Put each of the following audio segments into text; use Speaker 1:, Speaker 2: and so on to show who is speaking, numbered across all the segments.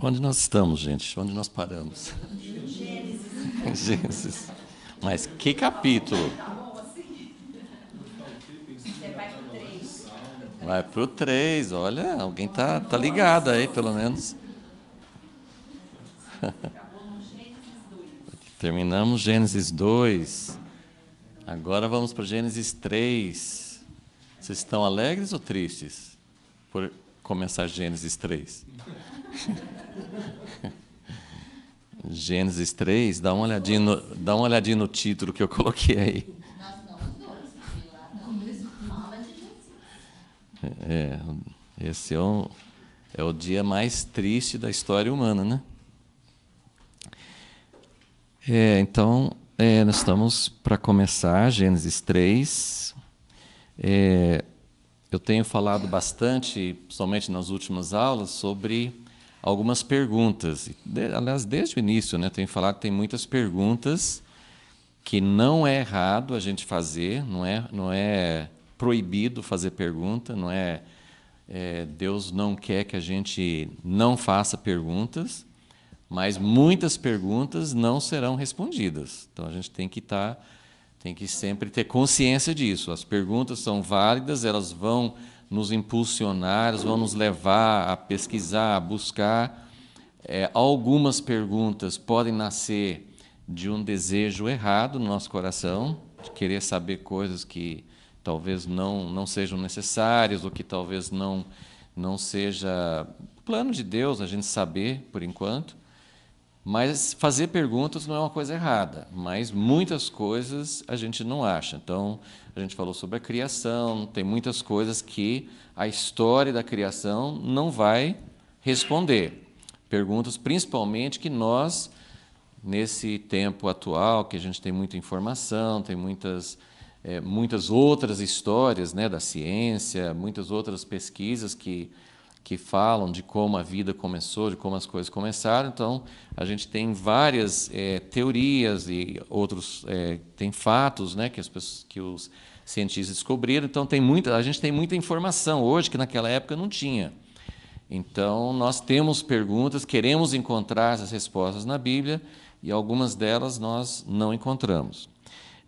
Speaker 1: Onde nós estamos, gente? Onde nós paramos? Gênesis. Gênesis. Mas que capítulo? Vai para o 3, olha, alguém está tá ligado aí, pelo menos. Terminamos Gênesis 2. Agora vamos para Gênesis 3. Vocês estão alegres ou tristes? Por, começar Gênesis 3. Gênesis 3, dá uma, olhadinha no, dá uma olhadinha no título que eu coloquei aí. É, esse é o, é o dia mais triste da história humana, né? É, então, é, nós estamos para começar Gênesis 3. É, eu tenho falado bastante, somente nas últimas aulas, sobre algumas perguntas. De, aliás, desde o início, né, tenho falado que tem muitas perguntas que não é errado a gente fazer, não é, não é proibido fazer pergunta, não é, é Deus não quer que a gente não faça perguntas, mas muitas perguntas não serão respondidas. Então a gente tem que estar tá tem que sempre ter consciência disso. As perguntas são válidas, elas vão nos impulsionar, elas vão nos levar a pesquisar, a buscar. É, algumas perguntas podem nascer de um desejo errado no nosso coração, de querer saber coisas que talvez não, não sejam necessárias ou que talvez não, não seja plano de Deus a gente saber por enquanto. Mas fazer perguntas não é uma coisa errada, mas muitas coisas a gente não acha. Então, a gente falou sobre a criação, tem muitas coisas que a história da criação não vai responder. Perguntas, principalmente, que nós, nesse tempo atual, que a gente tem muita informação, tem muitas, é, muitas outras histórias né, da ciência, muitas outras pesquisas que que falam de como a vida começou, de como as coisas começaram. Então, a gente tem várias é, teorias e outros é, tem fatos, né, que, pessoas, que os cientistas descobriram. Então, tem muita, a gente tem muita informação hoje que naquela época não tinha. Então, nós temos perguntas, queremos encontrar essas respostas na Bíblia e algumas delas nós não encontramos.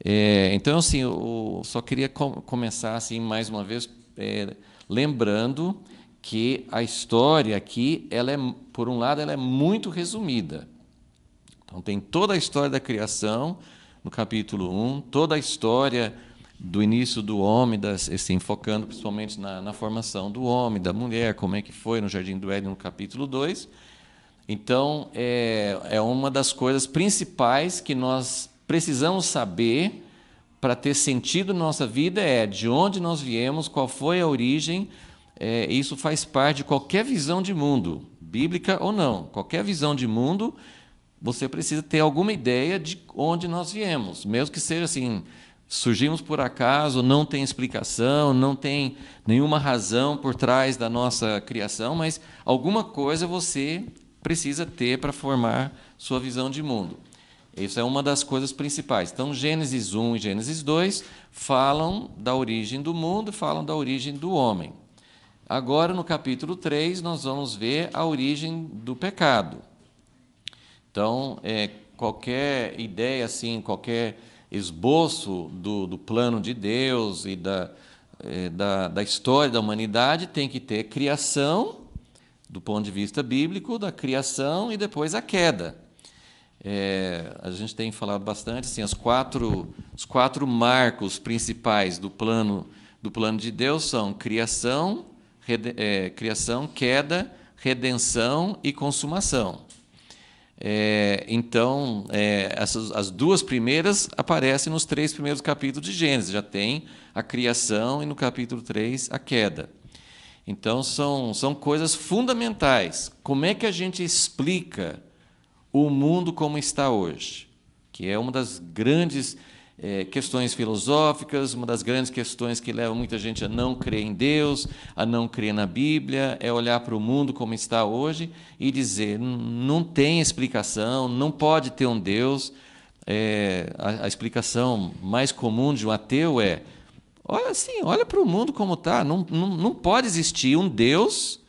Speaker 1: É, então, assim, eu só queria com começar assim mais uma vez lembrando que a história aqui, ela é, por um lado, ela é muito resumida. Então tem toda a história da criação no capítulo 1, toda a história do início do homem, das, assim, focando principalmente na, na formação do homem, da mulher, como é que foi no Jardim do Éden no capítulo 2. Então, é, é uma das coisas principais que nós precisamos saber para ter sentido nossa vida é de onde nós viemos, qual foi a origem, é, isso faz parte de qualquer visão de mundo, bíblica ou não. Qualquer visão de mundo, você precisa ter alguma ideia de onde nós viemos, mesmo que seja assim. Surgimos por acaso, não tem explicação, não tem nenhuma razão por trás da nossa criação, mas alguma coisa você precisa ter para formar sua visão de mundo. Isso é uma das coisas principais. Então, Gênesis 1 e Gênesis 2 falam da origem do mundo, falam da origem do homem. Agora, no capítulo 3, nós vamos ver a origem do pecado. Então, é, qualquer ideia, assim, qualquer esboço do, do plano de Deus e da, é, da, da história da humanidade tem que ter criação, do ponto de vista bíblico, da criação e depois a queda. É, a gente tem falado bastante assim, as quatro, os quatro marcos principais do plano do plano de Deus são criação, é, criação, queda, redenção e consumação. É, então, é, essas, as duas primeiras aparecem nos três primeiros capítulos de Gênesis. Já tem a criação e no capítulo 3 a queda. Então, são, são coisas fundamentais. Como é que a gente explica o mundo como está hoje? Que é uma das grandes é, questões filosóficas, uma das grandes questões que leva muita gente a não crer em Deus, a não crer na Bíblia, é olhar para o mundo como está hoje e dizer: não tem explicação, não pode ter um Deus. É, a, a explicação mais comum de um ateu é: olha assim, olha para o mundo como está, não, não, não pode existir um Deus,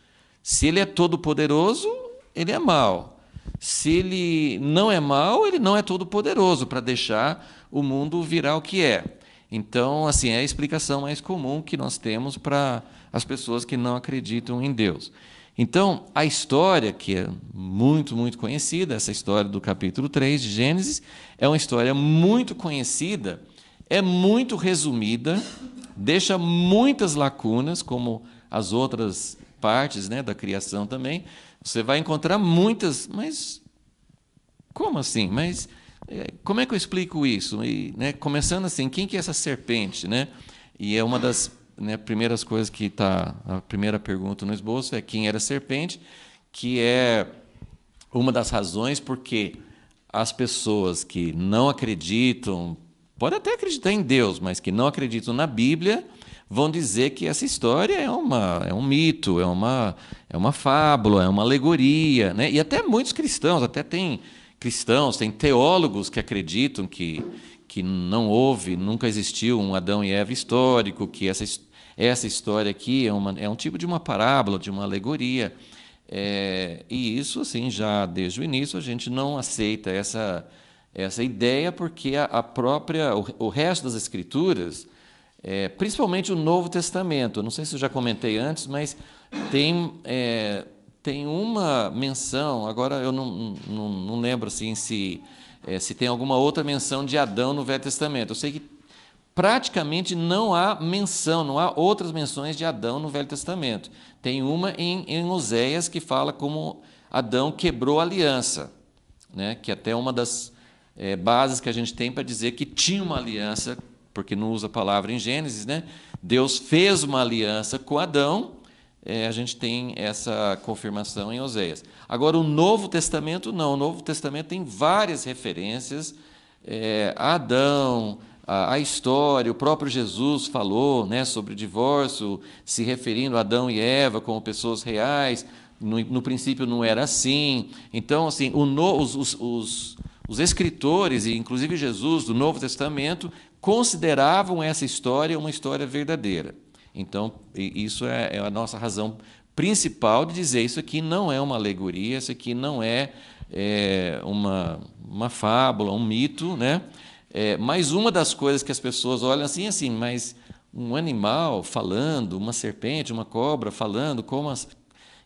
Speaker 1: se ele é todo-poderoso, ele é mau. Se ele não é mau, ele não é todo-poderoso para deixar o mundo virá o que é. Então, assim, é a explicação mais comum que nós temos para as pessoas que não acreditam em Deus. Então, a história, que é muito, muito conhecida, essa história do capítulo 3 de Gênesis, é uma história muito conhecida, é muito resumida, deixa muitas lacunas, como as outras partes né, da criação também. Você vai encontrar muitas, mas como assim? Mas é, como é que eu explico isso? E, né, começando assim, quem que é essa serpente, né? E é uma das né, primeiras coisas que está a primeira pergunta no esboço é quem era a serpente, que é uma das razões porque as pessoas que não acreditam, pode até acreditar em Deus, mas que não acreditam na Bíblia, vão dizer que essa história é, uma, é um mito, é uma, é uma fábula, é uma alegoria. Né? E até muitos cristãos, até tem cristãos, tem teólogos que acreditam que, que não houve, nunca existiu um Adão e Eva histórico, que essa, essa história aqui é, uma, é um tipo de uma parábola, de uma alegoria. É, e isso, assim, já desde o início, a gente não aceita essa, essa ideia, porque a, a própria, o, o, resto das escrituras, é, principalmente o Novo Testamento, não sei se eu já comentei antes, mas tem é, tem uma menção, agora eu não, não, não lembro assim, se, é, se tem alguma outra menção de Adão no Velho Testamento. Eu sei que praticamente não há menção, não há outras menções de Adão no Velho Testamento. Tem uma em, em Oséias que fala como Adão quebrou a aliança, né? que é até uma das é, bases que a gente tem para dizer que tinha uma aliança, porque não usa a palavra em Gênesis, né? Deus fez uma aliança com Adão, é, a gente tem essa confirmação em Oséias. Agora, o Novo Testamento não. O Novo Testamento tem várias referências é, a Adão, a, a, história, o próprio Jesus falou né, sobre o divórcio, se referindo a Adão e Eva como pessoas reais. No, no princípio não era assim. Então, assim, no, os, os, os, os escritores, e inclusive Jesus do Novo Testamento, consideravam essa história uma história verdadeira. Então, isso é, é a nossa razão principal de dizer isso aqui não é uma alegoria, isso aqui não é, é uma, uma fábula, um mito, né? É, mais uma das coisas que as pessoas olham assim, assim, mas um animal falando, uma serpente, uma cobra falando, como as...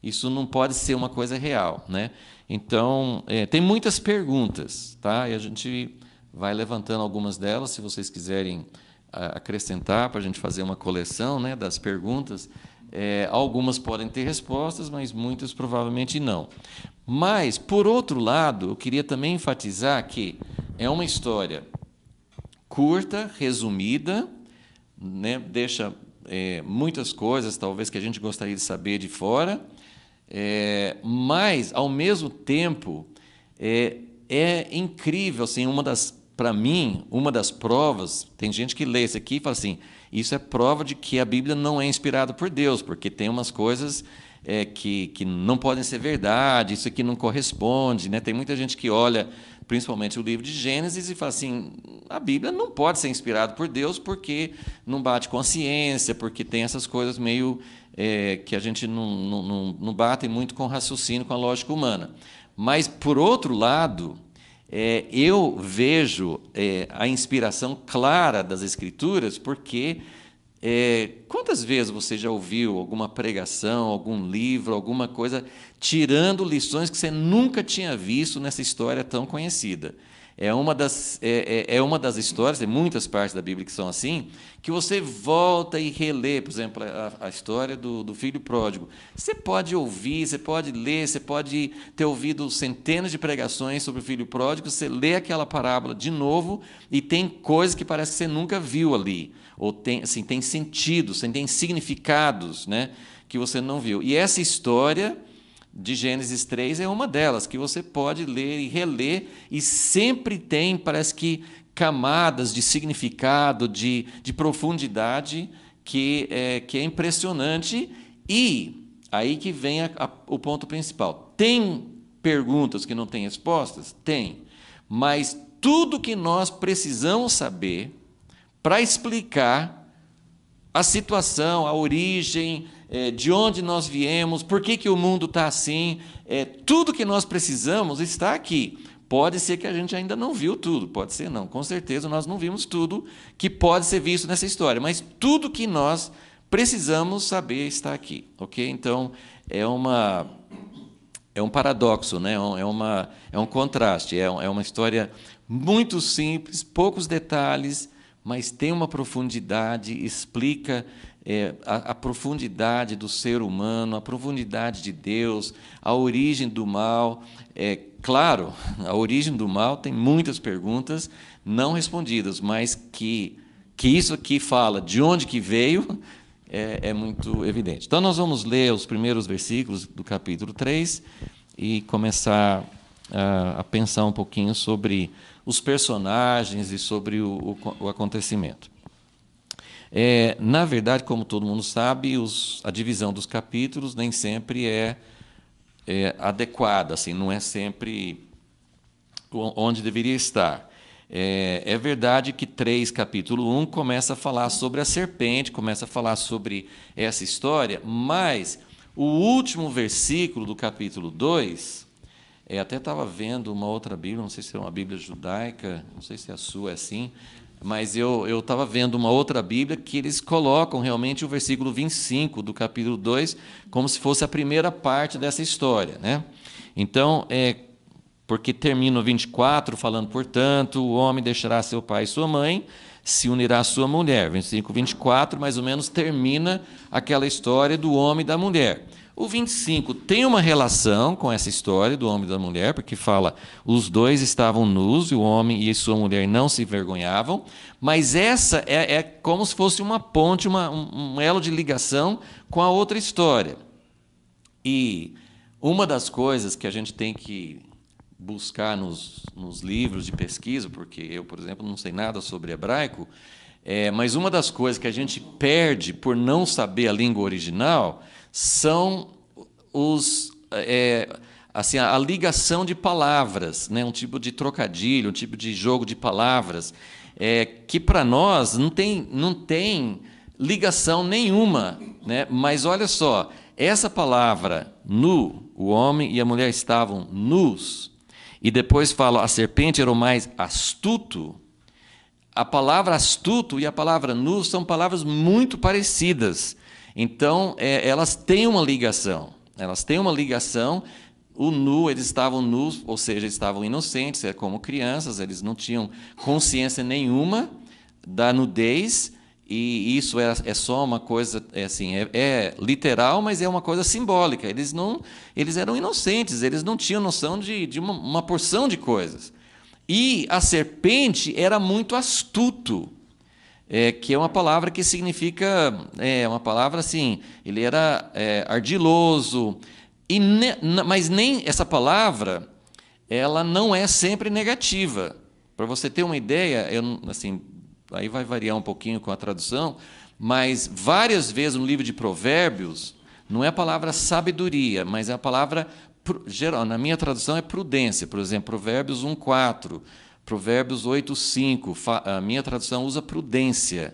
Speaker 1: isso não pode ser uma coisa real, né? Então, é, tem muitas perguntas, tá? E a gente vai levantando algumas delas, se vocês quiserem acrescentar para a gente fazer uma coleção né, das perguntas. É, algumas podem ter respostas, mas muitas provavelmente não. Mas, por outro lado, eu queria também enfatizar que é uma história curta, resumida, né, deixa é, muitas coisas, talvez, que a gente gostaria de saber de fora, é, mas, ao mesmo tempo, é, é incrível, assim, uma das para mim, uma das provas, tem gente que lê isso aqui e fala assim: isso é prova de que a Bíblia não é inspirada por Deus, porque tem umas coisas é, que, que não podem ser verdade, isso aqui não corresponde. Né? Tem muita gente que olha, principalmente o livro de Gênesis, e fala assim: a Bíblia não pode ser inspirada por Deus porque não bate com a ciência, porque tem essas coisas meio é, que a gente não, não, não, não bate muito com o raciocínio, com a lógica humana. Mas, por outro lado, é, eu vejo é, a inspiração clara das Escrituras, porque é, quantas vezes você já ouviu alguma pregação, algum livro, alguma coisa, tirando lições que você nunca tinha visto nessa história tão conhecida? É uma, das, é, é, é uma das histórias, tem muitas partes da Bíblia que são assim, que você volta e relê, por exemplo, a, a história do, do filho pródigo. Você pode ouvir, você pode ler, você pode ter ouvido centenas de pregações sobre o filho pródigo, você lê aquela parábola de novo e tem coisas que parece que você nunca viu ali. Ou tem, assim, tem sentidos, tem significados né, que você não viu. E essa história de Gênesis 3 é uma delas, que você pode ler e reler, e sempre tem, parece que, camadas de significado, de, de profundidade, que é, que é impressionante. E aí que vem a, a, o ponto principal. Tem perguntas que não têm respostas? Tem. Mas tudo que nós precisamos saber para explicar a situação, a origem, é, de onde nós viemos, por que, que o mundo está assim. É, tudo que nós precisamos está aqui. Pode ser que a gente ainda não viu tudo, pode ser não, com certeza nós não vimos tudo que pode ser visto nessa história, mas tudo que nós precisamos saber está aqui, ok? Então é uma é um paradoxo, né? É, é uma é um contraste, é, um, é uma história muito simples, poucos detalhes, mas tem uma profundidade, explica é, a, a, profundidade do ser humano, a profundidade de Deus, a origem do mal. É, claro, a origem do mal tem muitas perguntas não respondidas, mas que, que isso aqui fala de onde que veio é, é muito evidente. Então, nós vamos ler os primeiros versículos do capítulo 3 e começar a, ah, a pensar um pouquinho sobre os personagens e sobre o, o, o acontecimento. É, na verdade, como todo mundo sabe, os, a divisão dos capítulos nem sempre é, é adequada, assim, não é sempre onde deveria estar. É, é, verdade que 3, capítulo 1, começa a falar sobre a serpente, começa a falar sobre essa história, mas o último versículo do capítulo 2, é, até estava vendo uma outra Bíblia, não sei se é uma Bíblia judaica, não sei se a sua é assim, mas eu estava vendo uma outra Bíblia que eles colocam realmente o versículo 25 do capítulo 2 como se fosse a primeira parte dessa história. Né? Então, é, porque termina o 24 falando, portanto, o homem deixará seu pai e sua mãe, se unirá à sua mulher. 25, 24, mais ou menos, termina aquela história do homem e da mulher. O 25 tem uma relação com essa história do homem e da mulher, porque fala os dois estavam nus, e o homem e sua mulher não se envergonhavam, mas essa é, é como se fosse uma ponte, uma, um elo de ligação com a outra história. E uma das coisas que a gente tem que buscar nos, nos livros de pesquisa, porque eu, por exemplo, não sei nada sobre hebraico, é, mas uma das coisas que a gente perde por não saber a língua original são os é, assim a ligação de palavras, né? um tipo de trocadilho, um tipo de jogo de palavras, é, que para nós não tem, não tem ligação nenhuma. Né? Mas olha só, essa palavra nu, o homem e a mulher estavam nus, e depois fala a serpente era o mais astuto. A palavra astuto e a palavra nu são palavras muito parecidas. Então, é, elas têm uma ligação. Elas têm uma ligação. O nu, eles estavam nus, ou seja, estavam inocentes, É como crianças, eles não tinham consciência nenhuma da nudez, e isso é, é só uma coisa, é assim, é, é, literal, mas é uma coisa simbólica. Eles não, eles eram inocentes, eles não tinham noção de, de uma, uma porção de coisas. E a serpente era muito astuto é, que é uma palavra que significa, é uma palavra assim, ele era é, ardiloso, e ne, mas nem essa palavra, ela não é sempre negativa. Para você ter uma ideia, eu, assim, aí vai variar um pouquinho com a tradução, mas várias vezes no livro de Provérbios, não é a palavra sabedoria, mas é a palavra, na minha tradução é prudência, por exemplo, Provérbios 1,4. Provérbios 8, 5, a minha tradução usa prudência,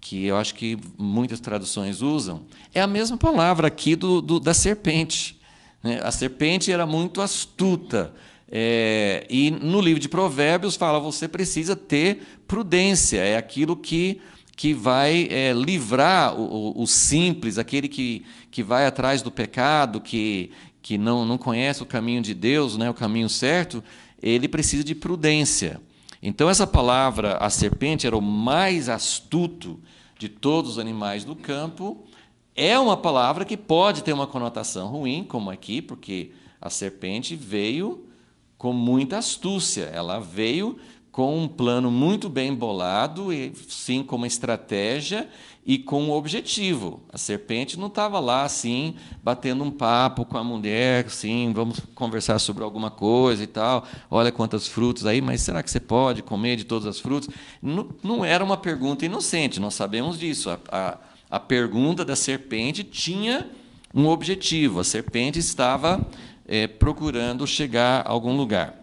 Speaker 1: que eu acho que muitas traduções usam. É a mesma palavra aqui do, do da serpente. Né? A serpente era muito astuta. É, e no livro de Provérbios fala: você precisa ter prudência, é aquilo que, que vai é, livrar o, o, o, simples, aquele que, que vai atrás do pecado, que, que não, não conhece o caminho de Deus, né, o caminho certo ele precisa de prudência. Então, essa palavra, a serpente, era o mais astuto de todos os animais do campo, é uma palavra que pode ter uma conotação ruim, como aqui, porque a serpente veio com muita astúcia, ela veio com um plano muito bem bolado, e sim com uma estratégia, e com um objetivo. A serpente não estava lá assim, batendo um papo com a mulher, assim, vamos conversar sobre alguma coisa e tal. Olha quantas frutas aí, mas será que você pode comer de todas as frutas? Não, não era uma pergunta inocente, nós sabemos disso. A, a, a, pergunta da serpente tinha um objetivo, a serpente estava é, procurando chegar a algum lugar.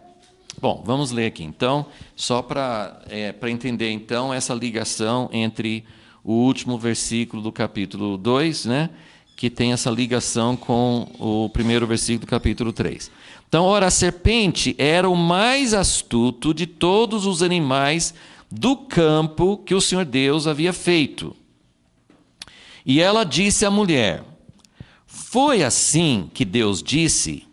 Speaker 1: Bom, vamos ler aqui então, só para é, entender então essa ligação entre o último versículo do capítulo 2, né? que tem essa ligação com o primeiro versículo do capítulo 3. Então, ora, a serpente era o mais astuto de todos os animais do campo que o Senhor Deus havia feito. E ela disse à mulher: Foi assim que Deus disse: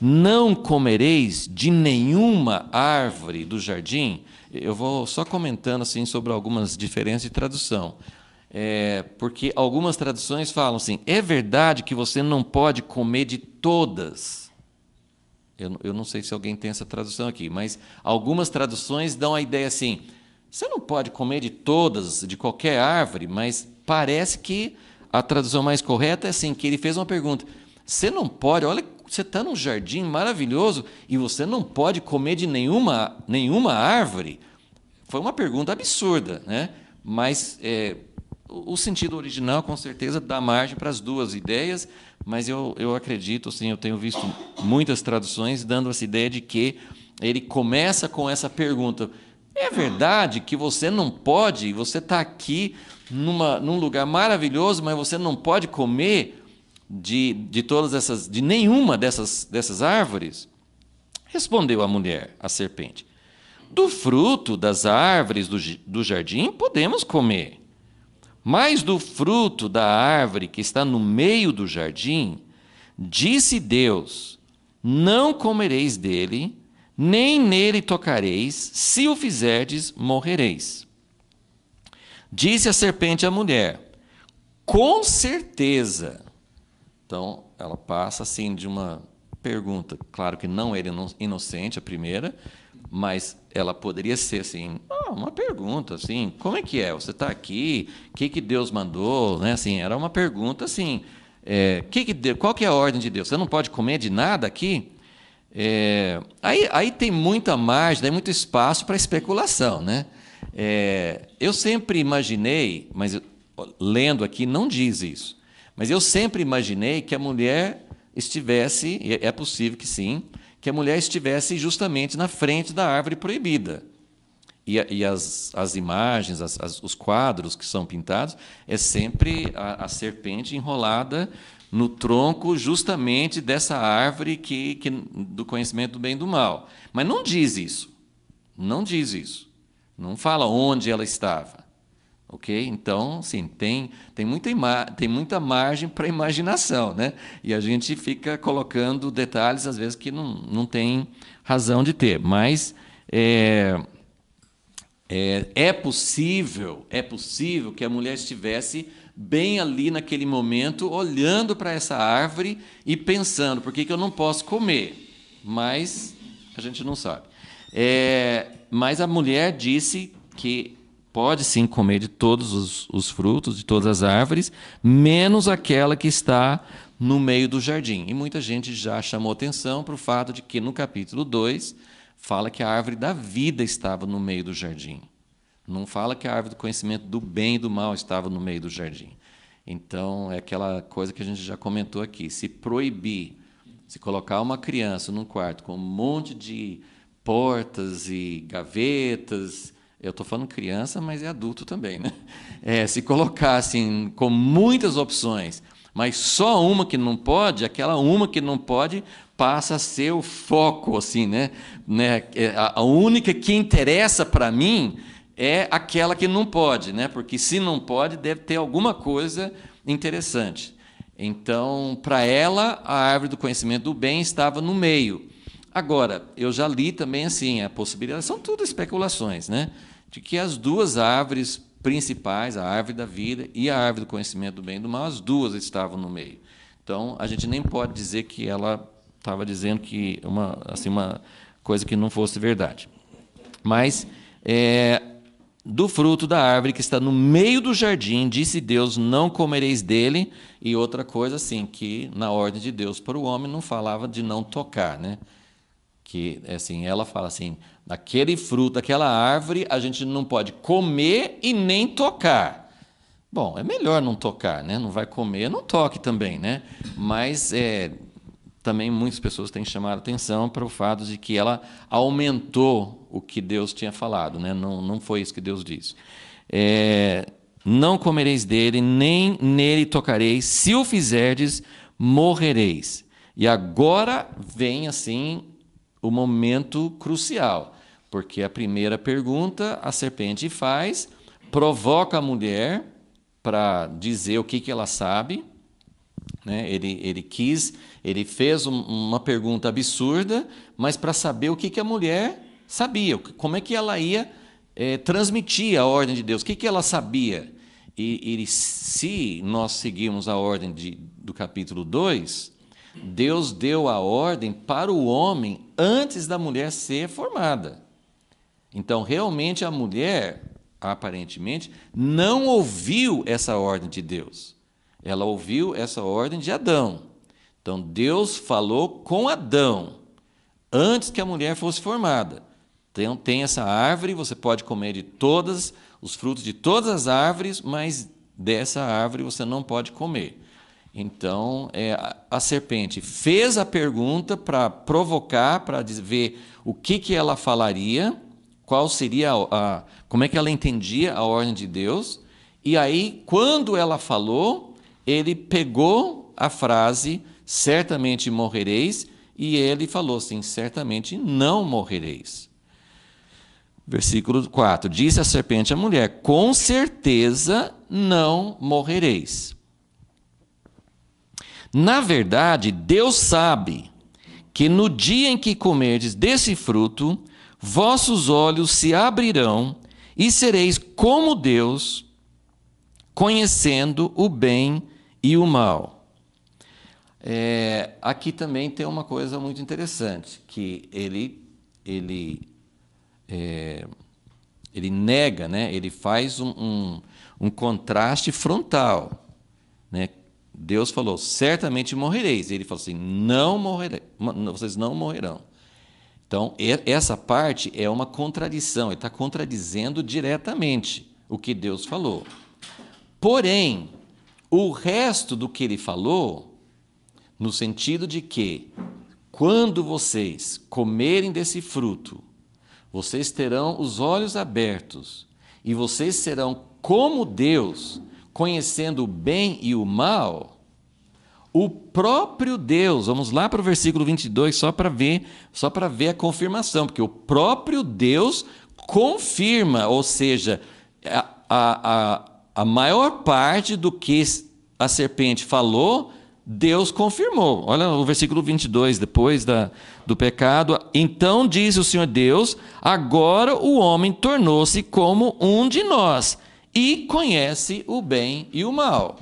Speaker 1: Não comereis de nenhuma árvore do jardim eu vou só comentando assim sobre algumas diferenças de tradução. É, porque algumas traduções falam assim: é verdade que você não pode comer de todas. Eu, eu não sei se alguém tem essa tradução aqui, mas algumas traduções dão a ideia assim: você não pode comer de todas, de qualquer árvore, mas parece que a tradução mais correta é assim: que ele fez uma pergunta. Você não pode, olha você está num jardim maravilhoso e você não pode comer de nenhuma, nenhuma árvore? Foi uma pergunta absurda, né? mas é, o sentido original, com certeza, dá margem para as duas ideias, mas eu, eu acredito, assim, eu tenho visto muitas traduções dando essa ideia de que ele começa com essa pergunta: é verdade que você não pode, você está aqui numa, num lugar maravilhoso, mas você não pode comer? de, de todas essas, de nenhuma dessas, dessas árvores? Respondeu a mulher, a serpente: Do fruto das árvores do, do jardim podemos comer. Mas do fruto da árvore que está no meio do jardim, disse Deus: Não comereis dele, nem nele tocareis, se o fizerdes, morrereis. Disse a serpente à mulher: Com certeza então, ela passa assim de uma pergunta, claro que não era inocente a primeira, mas ela poderia ser assim, ah, uma pergunta assim, como é que é? Você está aqui? O que que Deus mandou? Né? Assim, era uma pergunta assim, é, que que, qual que é a ordem de Deus? Você não pode comer de nada aqui? É, aí, aí tem muita margem, tem muito espaço para especulação, né? É, eu sempre imaginei, mas lendo aqui não diz isso, mas eu sempre imaginei que a mulher estivesse, é, é possível que sim, que a mulher estivesse justamente na frente da árvore proibida. E, e as, as imagens, as, as, os quadros que são pintados, é sempre a, a serpente enrolada no tronco justamente dessa árvore que, que, do conhecimento do bem e do mal. Mas não diz isso. Não diz isso. Não fala onde ela estava. Ok? Então, sim, tem, tem, muita, tem muita margem para imaginação, né? E a gente fica colocando detalhes, às vezes, que não, não tem razão de ter. Mas é, é, é possível, é possível que a mulher estivesse bem ali naquele momento, olhando para essa árvore e pensando, por que, que eu não posso comer? Mas a gente não sabe. É, mas a mulher disse que pode sim comer de todos os, os, frutos, de todas as árvores, menos aquela que está no meio do jardim. E muita gente já chamou atenção para o fato de que no capítulo 2 fala que a árvore da vida estava no meio do jardim. Não fala que a árvore do conhecimento do bem e do mal estava no meio do jardim. Então, é aquela coisa que a gente já comentou aqui. Se proibir, se colocar uma criança num quarto com um monte de portas e gavetas eu estou falando criança, mas é adulto também, né? É, se assim, com muitas opções, mas só uma que não pode, aquela uma que não pode passa a ser o foco, assim, né? né? É, a única que interessa para mim é aquela que não pode, né? Porque se não pode, deve ter alguma coisa interessante. Então, para ela, a árvore do conhecimento do bem estava no meio. Agora, eu já li também assim a possibilidade, são tudo especulações, né? de que as duas árvores principais, a árvore da vida e a árvore do conhecimento do bem e do mal, as duas estavam no meio. Então, a gente nem pode dizer que ela estava dizendo que uma, assim, uma coisa que não fosse verdade. Mas, é, do fruto da árvore que está no meio do jardim, disse Deus: Não comereis dele. E outra coisa, assim, que na ordem de Deus para o homem não falava de não tocar, né? Que, assim, ela fala assim: Daquele fruto, daquela árvore, a gente não pode comer e nem tocar. Bom, é melhor não tocar, né? Não vai comer, não toque também, né? Mas é, também muitas pessoas têm chamado atenção para o fato de que ela aumentou o que Deus tinha falado, né? não, não foi isso que Deus disse. É, não comereis dele, nem nele tocareis, se o fizerdes, morrereis. E agora vem assim o momento crucial. Porque a primeira pergunta a serpente faz, provoca a mulher para dizer o que, que ela sabe. Né? Ele, ele quis, ele fez um, uma pergunta absurda, mas para saber o que, que a mulher sabia, como é que ela ia é, transmitir a ordem de Deus, o que, que ela sabia. E, e se nós seguirmos a ordem de, do capítulo 2, Deus deu a ordem para o homem antes da mulher ser formada. Então, realmente, a mulher, aparentemente, não ouviu essa ordem de Deus. Ela ouviu essa ordem de Adão. Então, Deus falou com Adão antes que a mulher fosse formada. Tem, tem essa árvore, você pode comer de todas, os frutos de todas as árvores, mas dessa árvore você não pode comer. Então, é, a serpente fez a pergunta para provocar, para ver o que, que ela falaria, qual seria a, a, como é que ela entendia a ordem de Deus. E aí, quando ela falou, ele pegou a frase certamente morrereis e ele falou assim: certamente não morrereis. Versículo 4: Disse a serpente à mulher: Com certeza não morrereis. Na verdade, Deus sabe que no dia em que comerdes desse fruto, vossos olhos se abrirão e sereis como Deus, conhecendo o bem e o mal. É, aqui também tem uma coisa muito interessante, que ele, ele, é, ele nega, né? ele faz um, um, um contraste frontal. Né? Deus falou, certamente morrereis. E ele falou assim, não morrerei, vocês não morrerão. Então, essa parte é uma contradição, ele está contradizendo diretamente o que Deus falou. Porém, o resto do que ele falou, no sentido de que, quando vocês comerem desse fruto, vocês terão os olhos abertos e vocês serão como Deus, conhecendo o bem e o mal o próprio Deus, vamos lá para o versículo 22 só para ver, só para ver a confirmação, porque o próprio Deus confirma, ou seja, a, a, a maior parte do que a serpente falou, Deus confirmou. Olha o versículo 22, depois da, do pecado. Então diz o Senhor Deus: agora o homem tornou-se como um de nós e conhece o bem e o mal.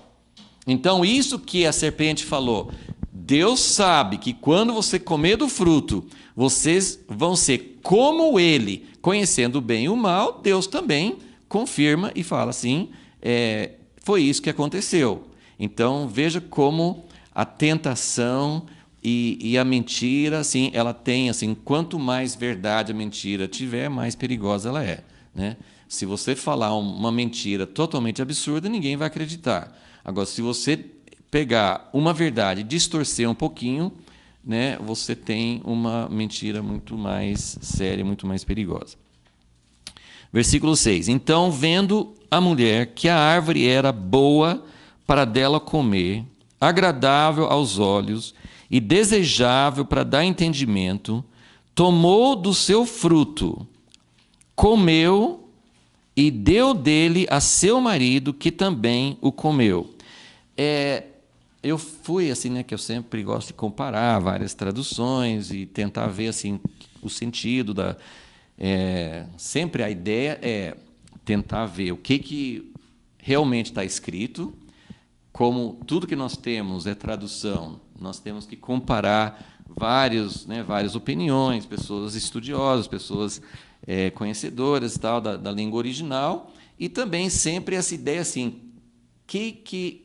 Speaker 1: Então, isso que a serpente falou, Deus sabe que quando você comer do fruto, vocês vão ser como ele, conhecendo o bem e o mal, Deus também confirma e fala assim: é, foi isso que aconteceu. Então veja como a tentação e, e, a mentira, assim, ela tem assim, quanto mais verdade a mentira tiver, mais perigosa ela é. Né? Se você falar uma mentira totalmente absurda, ninguém vai acreditar. Agora, se você pegar uma verdade, distorcer um pouquinho, né, você tem uma mentira muito mais séria, muito mais perigosa. Versículo 6: Então, vendo a mulher que a árvore era boa para dela comer, agradável aos olhos e desejável para dar entendimento, tomou do seu fruto, comeu e deu dele a seu marido, que também o comeu. É, eu fui assim, né, que eu sempre gosto de comparar várias traduções e tentar ver assim o sentido da. É, sempre a ideia é tentar ver o que, que realmente está escrito. Como tudo que nós temos é tradução, nós temos que comparar vários, né, várias opiniões, pessoas estudiosas, pessoas é, conhecedoras tal da, da, língua original e também sempre essa ideia assim que que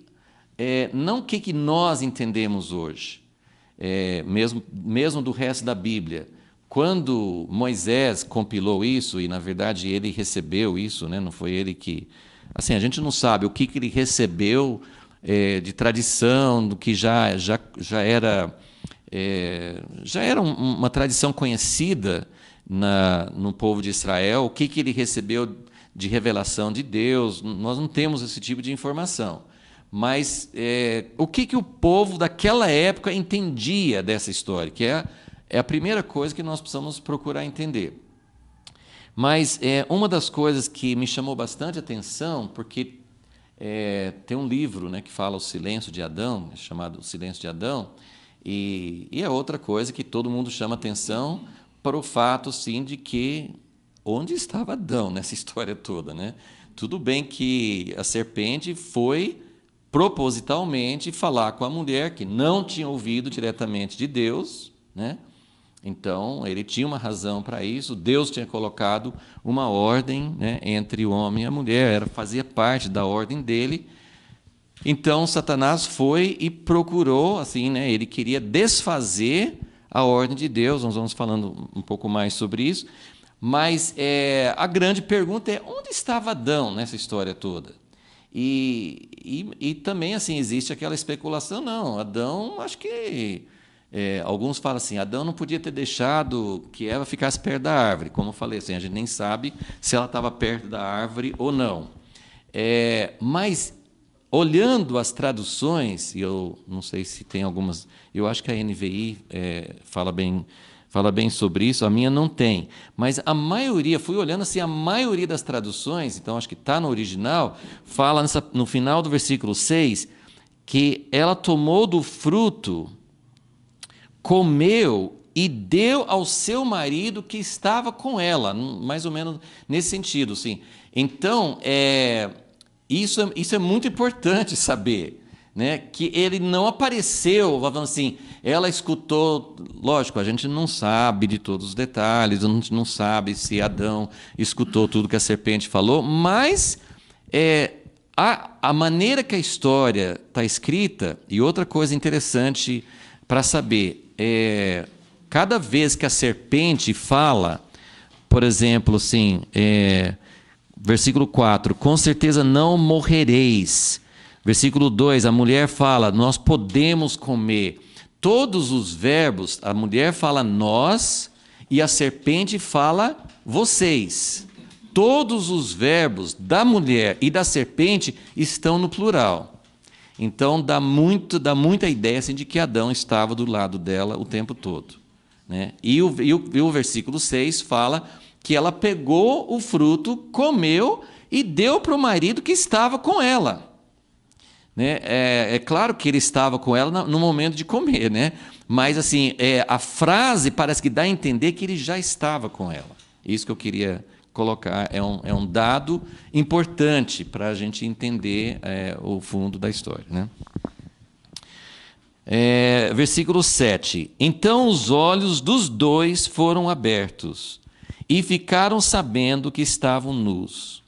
Speaker 1: é, não que que nós entendemos hoje é, mesmo mesmo do resto da Bíblia quando Moisés compilou isso e na verdade ele recebeu isso né não foi ele que assim a gente não sabe o que que ele recebeu é, de tradição do que já já já era é, já era uma tradição conhecida na, no povo de Israel, o que, que ele recebeu de revelação de Deus. Nós não temos esse tipo de informação. Mas é, o que, que o povo daquela época entendia dessa história? Que é, é a primeira coisa que nós precisamos procurar entender. Mas é, uma das coisas que me chamou bastante atenção, porque é, tem um livro né, que fala o silêncio de Adão, é chamado O Silêncio de Adão, e, e é outra coisa que todo mundo chama atenção, para o fato, sim, de que onde estava Adão nessa história toda, né? Tudo bem que a serpente foi propositalmente falar com a mulher que não tinha ouvido diretamente de Deus, né? Então, ele tinha uma razão para isso. Deus tinha colocado uma ordem né, entre o homem e a mulher, era, fazia parte da ordem dele. Então, Satanás foi e procurou, assim, né, ele queria desfazer a ordem de Deus. Nós vamos falando um pouco mais sobre isso. Mas é, a grande pergunta é onde estava Adão nessa história toda? E, e, e também assim existe aquela especulação, não, Adão, acho que é, alguns falam assim, Adão não podia ter deixado que Eva ficasse perto da árvore, como eu falei, assim, a gente nem sabe se ela estava perto da árvore ou não. É, mas olhando as traduções, e eu não sei se tem algumas, eu acho que a NVI é, fala bem fala bem sobre isso, a minha não tem. Mas a maioria, fui olhando assim, a maioria das traduções, então acho que está no original, fala nessa, no final do versículo 6 que ela tomou do fruto, comeu e deu ao seu marido que estava com ela, hum, mais ou menos nesse sentido, sim. Então, é isso, é, isso é muito importante saber. Né, que ele não apareceu, falando assim, ela escutou, lógico, a gente não sabe de todos os detalhes, a gente não sabe se Adão escutou tudo que a serpente falou, mas é, a, a maneira que a história está escrita, e outra coisa interessante para saber, é, cada vez que a serpente fala, por exemplo, assim, é, Versículo 4: Com certeza não morrereis. Versículo 2: A mulher fala: Nós podemos comer. Todos os verbos, a mulher fala nós e a serpente fala vocês. Todos os verbos da mulher e da serpente estão no plural. Então dá, muito, dá muita ideia assim, de que Adão estava do lado dela o tempo todo. Né? E, o, e o, e o versículo 6 fala que ela pegou o fruto, comeu e deu para o marido que estava com ela. Né? É, é, claro que ele estava com ela no momento de comer, né? mas assim é, a frase parece que dá a entender que ele já estava com ela. Isso que eu queria colocar é um, é um dado importante para a gente entender é, o fundo da história. Né? É, versículo 7. Então os olhos dos dois foram abertos e ficaram sabendo que estavam nus.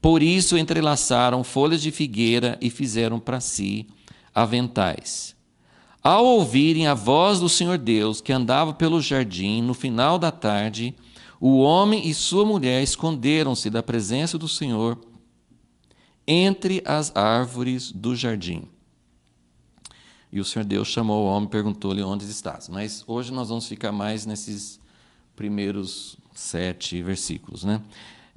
Speaker 1: Por isso entrelaçaram folhas de figueira e fizeram para si aventais. Ao ouvirem a voz do Senhor Deus que andava pelo jardim no final da tarde, o homem e sua mulher esconderam-se da presença do Senhor entre as árvores do jardim. E o Senhor Deus chamou o homem e perguntou-lhe onde estás. Mas hoje nós vamos ficar mais nesses primeiros sete versículos. Né?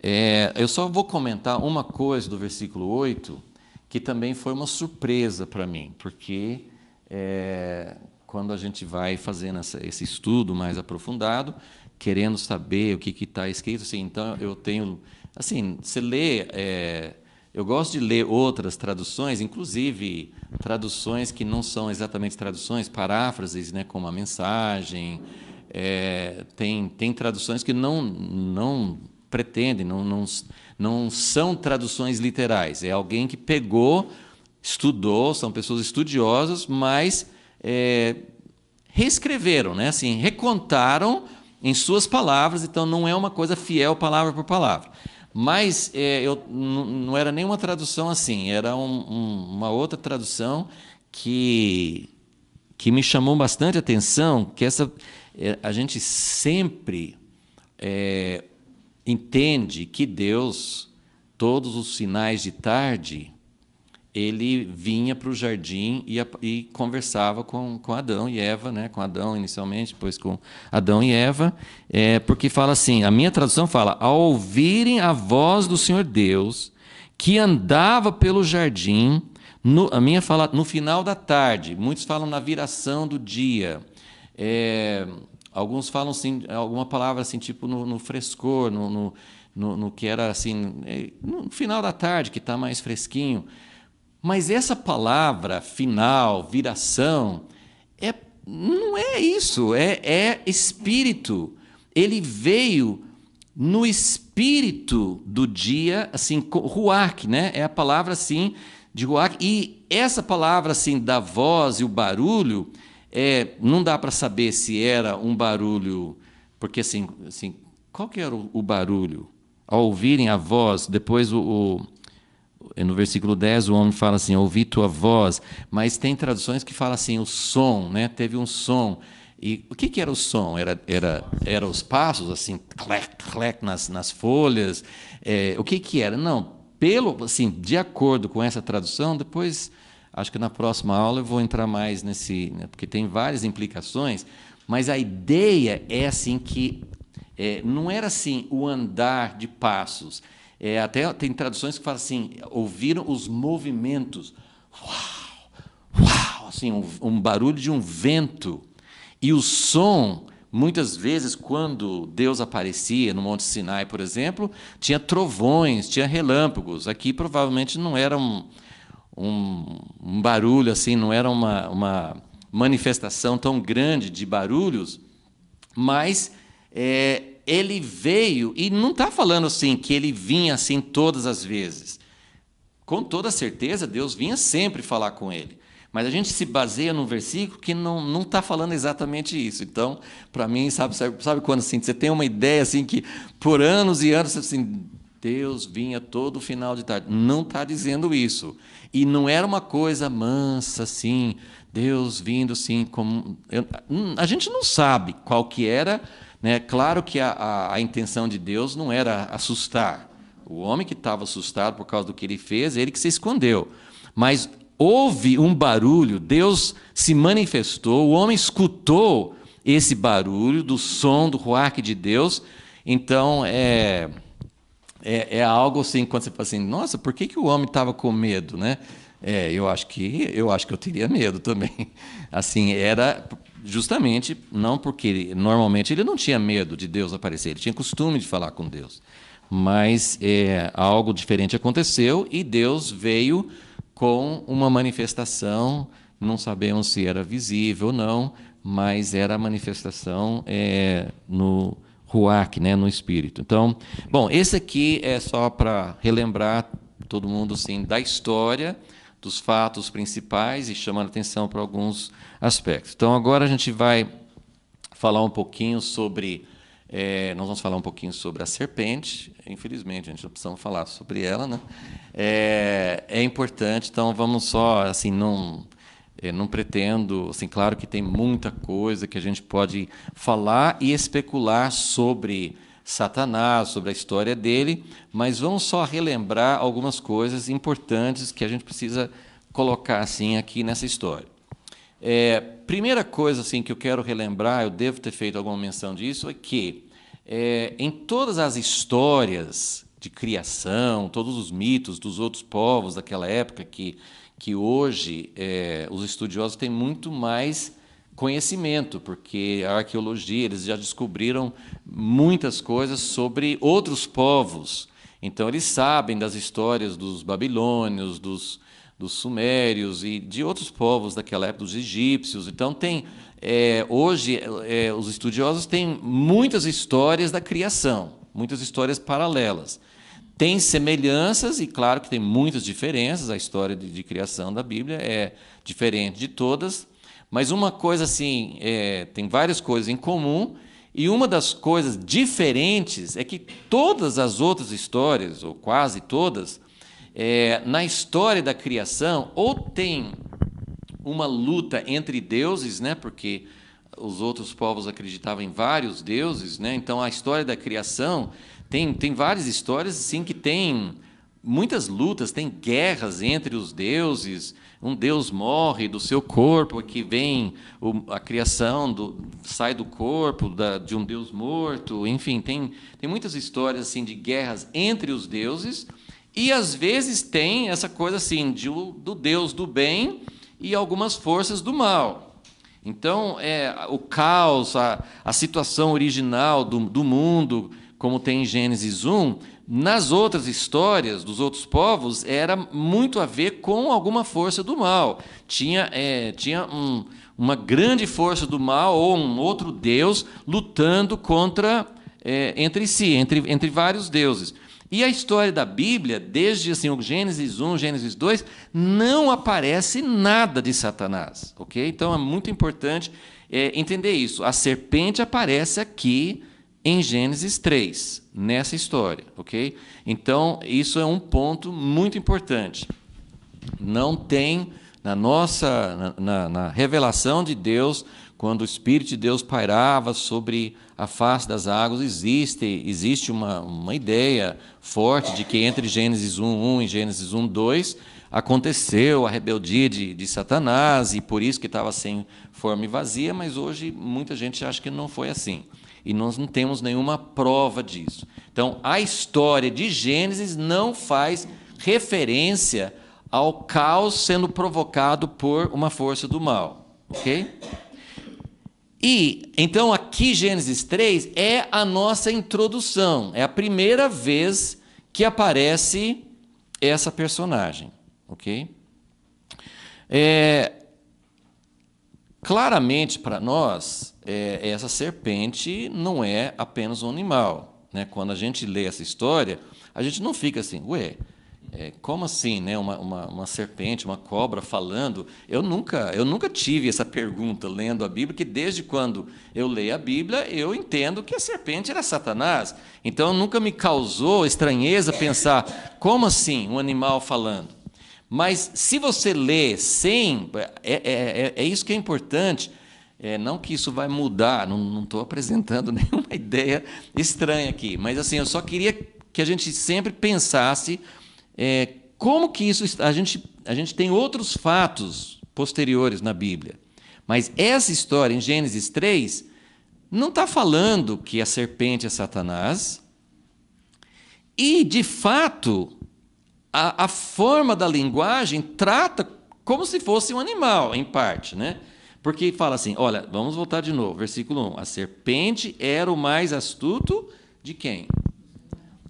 Speaker 1: É, eu só vou comentar uma coisa do versículo 8, que também foi uma surpresa para mim, porque é, quando a gente vai fazendo essa, esse estudo mais aprofundado, querendo saber o que está escrito, assim, então eu tenho. Assim, você lê. É, eu gosto de ler outras traduções, inclusive traduções que não são exatamente traduções, paráfrases, né, como a mensagem é, tem, tem traduções que não, não pretendem, não, não, não são traduções literais. É alguém que pegou, estudou, são pessoas estudiosas, mas é, reescreveram, né? assim, recontaram em suas palavras, então não é uma coisa fiel palavra por palavra. Mas é, eu, não era nenhuma tradução assim, era um, um, uma outra tradução que, que me chamou bastante atenção, que essa é, a gente sempre é, entende que Deus, todos os sinais de tarde, ele vinha para o jardim e, e, conversava com, com Adão e Eva, né? com Adão inicialmente, depois com Adão e Eva, é, porque fala assim: a minha tradução fala, ao ouvirem a voz do Senhor Deus, que andava pelo jardim, no, a minha fala no final da tarde, muitos falam na viração do dia. É, alguns falam assim, alguma palavra assim, tipo no, no frescor, no, no, no, no que era assim, é, no final da tarde, que está mais fresquinho. Mas essa palavra final, viração, é, não é isso, é, é espírito. Ele veio no espírito do dia, assim, ruach, né? É a palavra assim de ruach. E essa palavra assim da voz e o barulho é, não dá para saber se era um barulho, porque assim, assim qual que era o, o barulho? Ao ouvirem a voz, depois o, o, é, no versículo 10 o homem fala assim, ouvi tua voz, mas tem traduções que falam assim, o som, né? teve um som. E o que, que era o som? Era, era, era os passos, assim, clec, clac nas, nas folhas? É, o que, que era? Não, pelo, assim, de acordo com essa tradução, depois Acho que na próxima aula eu vou entrar mais nesse, né, porque tem várias implicações, mas a ideia é assim que é, não era assim o andar de passos. É, até tem traduções que falam assim, ouviram os movimentos. Uau! Uau! Assim, um, um barulho de um vento. E o som Muitas vezes, quando Deus aparecia no Monte Sinai, por exemplo, tinha trovões, tinha relâmpagos. Aqui provavelmente não era um, um, um barulho assim, não era uma, uma manifestação tão grande de barulhos, mas é, ele veio, e não está falando assim que ele vinha assim todas as vezes. Com toda certeza, Deus vinha sempre falar com ele. Mas a gente se baseia num versículo que não está falando exatamente isso. Então, para mim, sabe, sabe, sabe, quando assim, você tem uma ideia assim que por anos e anos, assim, Deus vinha todo final de tarde. Não está dizendo isso. E não era uma coisa mansa, assim, Deus vindo, assim, como... Eu, hum, a gente não sabe qual que era. Né? Claro que a, a, a intenção de Deus não era assustar. O homem que estava assustado por causa do que ele fez, ele que se escondeu. Mas houve um barulho, Deus se manifestou, o homem escutou esse barulho do som do ruaque de Deus. Então, é é, é algo assim, quando você fala assim, nossa, por que, que o homem estava com medo, né? É, eu acho que eu acho que eu teria medo também. Assim, era justamente não porque ele, normalmente ele não tinha medo de Deus aparecer, ele tinha costume de falar com Deus. Mas é, algo diferente aconteceu e Deus veio com uma manifestação, não sabemos se era visível ou não, mas era a manifestação é, no Ruach, né, no espírito. Então, bom, esse aqui é só para relembrar todo mundo assim da história, dos fatos principais e chamando atenção para alguns aspectos. Então, agora a gente vai falar um pouquinho sobre é, nós vamos falar um pouquinho sobre a serpente. Infelizmente, a gente não precisa falar sobre ela, né? É, é importante, então vamos só assim não eh, não pretendo, assim, claro que tem muita coisa que a gente pode falar e especular sobre Satanás, sobre a história dele, mas vamos só relembrar algumas coisas importantes que a gente precisa colocar assim aqui nessa história. É, primeira coisa assim que eu quero relembrar, eu devo ter feito alguma menção disso, é que é, em todas as histórias de criação, todos os mitos dos outros povos daquela época que que hoje é, os estudiosos têm muito mais conhecimento, porque a arqueologia, eles já descobriram muitas coisas sobre outros povos. Então, eles sabem das histórias dos babilônios, dos, dos sumérios e de outros povos daquela época, dos egípcios. Então, tem é, hoje, é, os estudiosos têm muitas histórias da criação, muitas histórias paralelas. Tem semelhanças, e claro que tem muitas diferenças, a história de, de criação da Bíblia é diferente de todas, mas uma coisa assim, é, tem várias coisas em comum, e uma das coisas diferentes é que todas as outras histórias, ou quase todas, é, na história da criação, ou tem uma luta entre deuses, né? Porque os outros povos acreditavam em vários deuses, né? Então a história da criação tem tem várias histórias assim que tem muitas lutas, tem guerras entre os deuses. Um deus morre do seu corpo, que vem o, a criação do, sai do corpo da, de um deus morto. Enfim, tem, tem muitas histórias assim de guerras entre os deuses. E às vezes tem essa coisa assim de, do deus do bem e algumas forças do mal. Então, é, o caos, a, a situação original do, do mundo, como tem em Gênesis 1, nas outras histórias dos outros povos, era muito a ver com alguma força do mal. Tinha, é, tinha um, uma grande força do mal ou um outro deus lutando contra é, entre si, entre, entre vários deuses. E a história da Bíblia, desde assim, o Gênesis 1, Gênesis 2, não aparece nada de Satanás. ok? Então é muito importante é, entender isso. A serpente aparece aqui em Gênesis 3, nessa história. ok? Então, isso é um ponto muito importante. Não tem na nossa na, na, na revelação de Deus quando o Espírito de Deus pairava sobre a face das águas, existe, existe uma, uma ideia forte de que entre Gênesis 1, 1 e Gênesis 1, 2 aconteceu a rebeldia de, de Satanás e por isso que estava sem forma e vazia, mas hoje muita gente acha que não foi assim. E nós não temos nenhuma prova disso. Então, a história de Gênesis não faz referência ao caos sendo provocado por uma força do mal, ok? E então aqui Gênesis 3 é a nossa introdução, é a primeira vez que aparece essa personagem, ok? É, claramente para nós, é, essa serpente não é apenas um animal. Né? Quando a gente lê essa história, a gente não fica assim, ué, é, como assim, né? Uma, uma, uma, serpente, uma cobra falando? Eu nunca, eu nunca tive essa pergunta lendo a Bíblia, que desde quando eu leio a Bíblia, eu entendo que a serpente era Satanás. Então nunca me causou estranheza pensar, como assim um animal falando? Mas se você lê sem. É, é, é, é isso que é importante. É, não que isso vai mudar, não estou apresentando nenhuma ideia estranha aqui, mas assim, eu só queria que a gente sempre pensasse é, como que isso. A gente, a gente tem outros fatos posteriores na Bíblia, mas essa história, em Gênesis 3, não está falando que a serpente é Satanás. E, de fato, a, a forma da linguagem trata como se fosse um animal, em parte, né? Porque fala assim: olha, vamos voltar de novo, versículo 1. A serpente era o mais astuto de quem?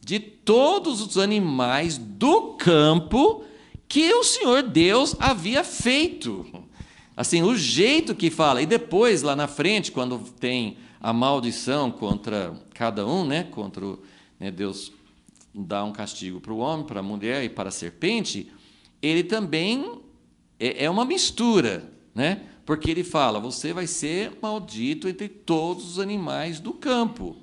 Speaker 1: De todos os animais do campo que o Senhor Deus havia feito. Assim, o jeito que fala. E depois, lá na frente, quando tem a maldição contra cada um, né? Contra o, né? Deus dá um castigo para o homem, para a mulher e para a serpente, ele também é, é uma mistura, né? Porque ele fala: você vai ser maldito entre todos os animais do campo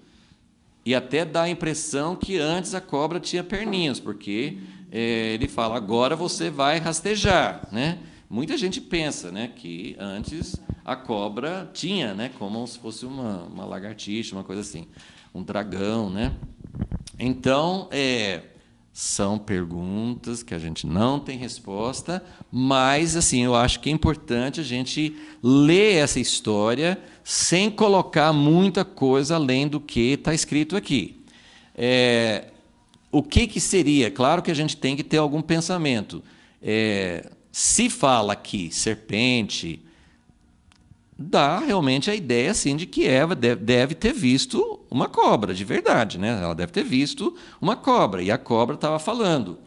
Speaker 1: e até dá a impressão que antes a cobra tinha perninhas, porque é, ele fala, agora você vai rastejar. Né? Muita gente pensa né, que antes a cobra tinha, né, como se fosse uma, uma lagartixa, uma coisa assim, um dragão. Né? Então, é, são perguntas que a gente não tem resposta, mas assim eu acho que é importante a gente ler essa história sem colocar muita coisa além do que está escrito aqui. É, o que, que seria? Claro que a gente tem que ter algum pensamento. É, se fala aqui serpente, dá realmente a ideia assim, de que Eva deve, deve ter visto uma cobra, de verdade, né? Ela deve ter visto uma cobra, e a cobra estava falando.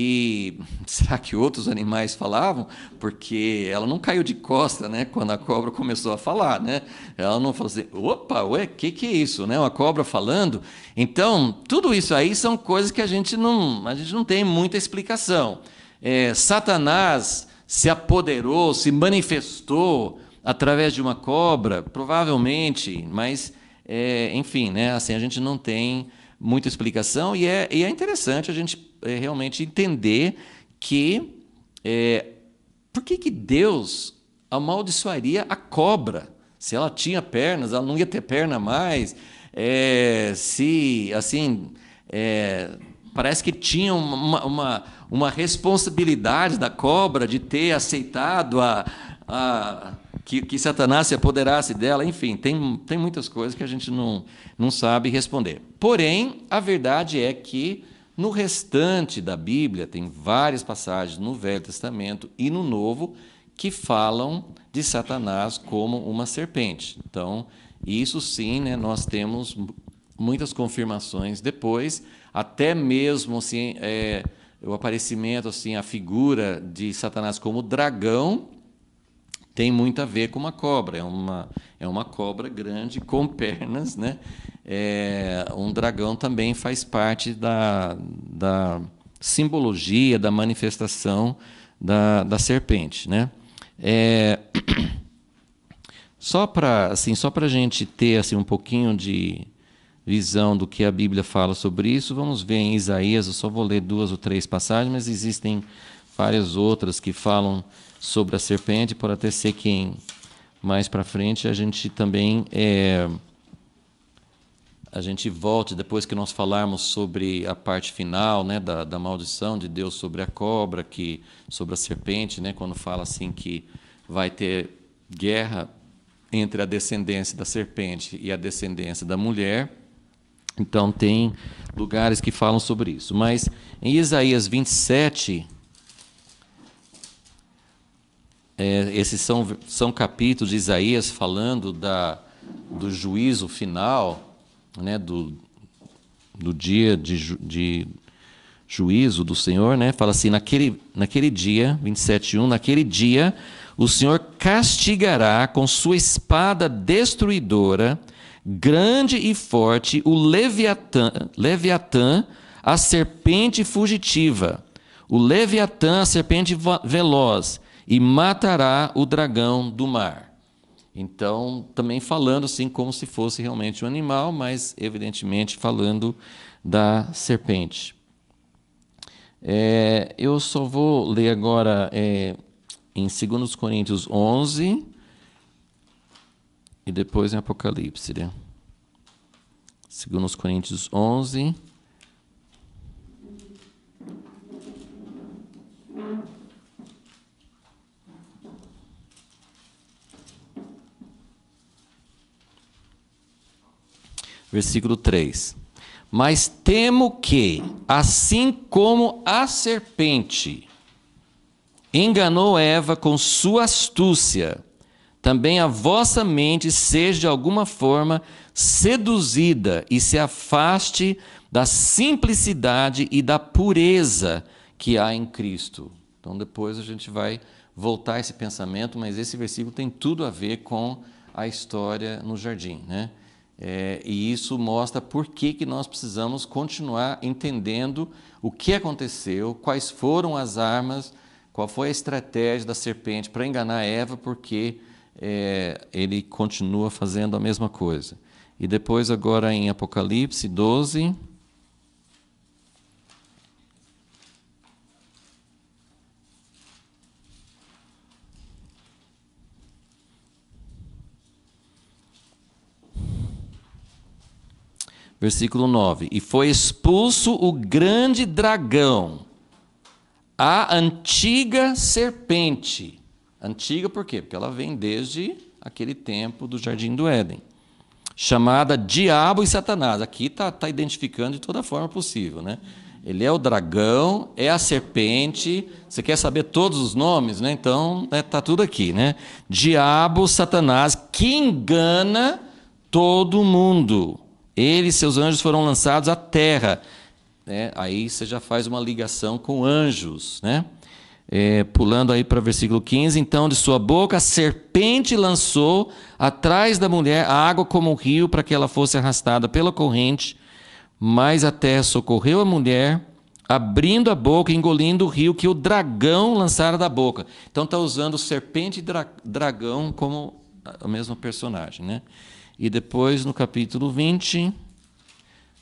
Speaker 1: E será que outros animais falavam? Porque ela não caiu de costa, né? Quando a cobra começou a falar, né? Ela não falou assim, opa, ué, que que é isso, né? Uma cobra falando. Então, tudo isso aí são coisas que a gente não, a gente não tem muita explicação. É, Satanás se apoderou, se manifestou através de uma cobra, provavelmente, mas, é, enfim, né? Assim, a gente não tem muita explicação, e é, e é interessante a gente eh, realmente entender que é, por que, que Deus amaldiçoaria a cobra? Se ela tinha pernas, ela não ia ter perna mais. É, se, assim, é, parece que tinha uma, uma, uma responsabilidade da cobra de ter aceitado a, a, ah, que, que, Satanás se apoderasse dela, enfim, tem, tem muitas coisas que a gente não, não sabe responder. Porém, a verdade é que no restante da Bíblia tem várias passagens no Velho Testamento e no Novo que falam de Satanás como uma serpente. Então, isso sim, né, nós temos muitas confirmações depois, até mesmo assim, é, o aparecimento, assim, a figura de Satanás como dragão, tem muito a ver com uma cobra. É uma, é uma cobra grande com pernas. Né? É, um dragão também faz parte da, da simbologia, da manifestação da, da serpente. Né? É, só para assim, só a gente ter assim, um pouquinho de visão do que a Bíblia fala sobre isso, vamos ver em Isaías, eu só vou ler duas ou três passagens, mas existem várias outras que falam sobre a serpente pode até ser quem. Mais para frente a gente também é, a gente volte depois que nós falarmos sobre a parte final, né, da, da maldição de Deus sobre a cobra, que sobre a serpente, né, quando fala assim que vai ter guerra entre a descendência da serpente e a descendência da mulher. Então, tem lugares que falam sobre isso. Mas em Isaías 27, é, esses são, são capítulos de Isaías falando da, do juízo final, né, do, do dia de, ju, de juízo do Senhor, né, fala assim: naquele, naquele dia, 27,1, naquele dia o Senhor castigará com sua espada destruidora, grande e forte, o Leviatã, Leviatã a serpente fugitiva, o Leviatã, a serpente veloz e matará o dragão do mar. Então, também falando assim como se fosse realmente um animal, mas evidentemente falando da serpente. É, eu só vou ler agora é, em 2 Coríntios 11 e depois em Apocalipse. Né? 2 Coríntios 11. versículo 3. Mas temo que, assim como a serpente enganou Eva com sua astúcia, também a vossa mente seja de alguma forma seduzida e se afaste da simplicidade e da pureza que há em Cristo. Então, depois a gente vai voltar a esse pensamento, mas esse versículo tem tudo a ver com a história no jardim. Né? É, e isso mostra por que, que nós precisamos continuar entendendo o que aconteceu, quais foram as armas, qual foi a estratégia da serpente para enganar Eva, porque é, ele continua fazendo a mesma coisa. E depois, agora em Apocalipse 12. versículo 9: E foi expulso o grande dragão, a antiga serpente. Antiga por quê? Porque ela vem desde aquele tempo do jardim do Éden. Chamada Diabo e Satanás. Aqui está tá identificando de toda forma possível, né? Ele é o dragão, é a serpente. Você quer saber todos os nomes, né? Então está né, tudo aqui, né? Diabo, Satanás, que engana todo mundo ele e seus anjos foram lançados à terra. É, aí você já faz uma ligação com anjos, né? É, pulando aí para o versículo 15, então de sua boca a serpente lançou atrás da mulher a água como um rio para que ela fosse arrastada pela corrente, mas a terra socorreu a mulher, abrindo a boca engolindo o rio que o dragão lançara da boca. Então está usando serpente e dra dragão como o mesmo personagem, né? E depois, no capítulo 20,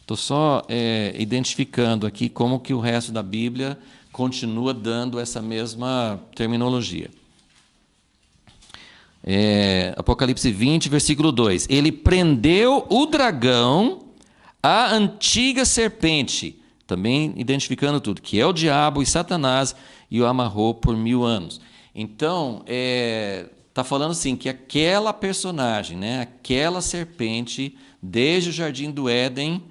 Speaker 1: estou só é, identificando aqui como que o resto da Bíblia continua dando essa mesma terminologia. É, Apocalipse 20, versículo 2. Ele prendeu o dragão, a antiga serpente, também identificando tudo, que é o diabo e Satanás, e o amarrou por mil anos. Então, é, Está falando assim que aquela personagem, né, aquela serpente, desde o Jardim do Éden,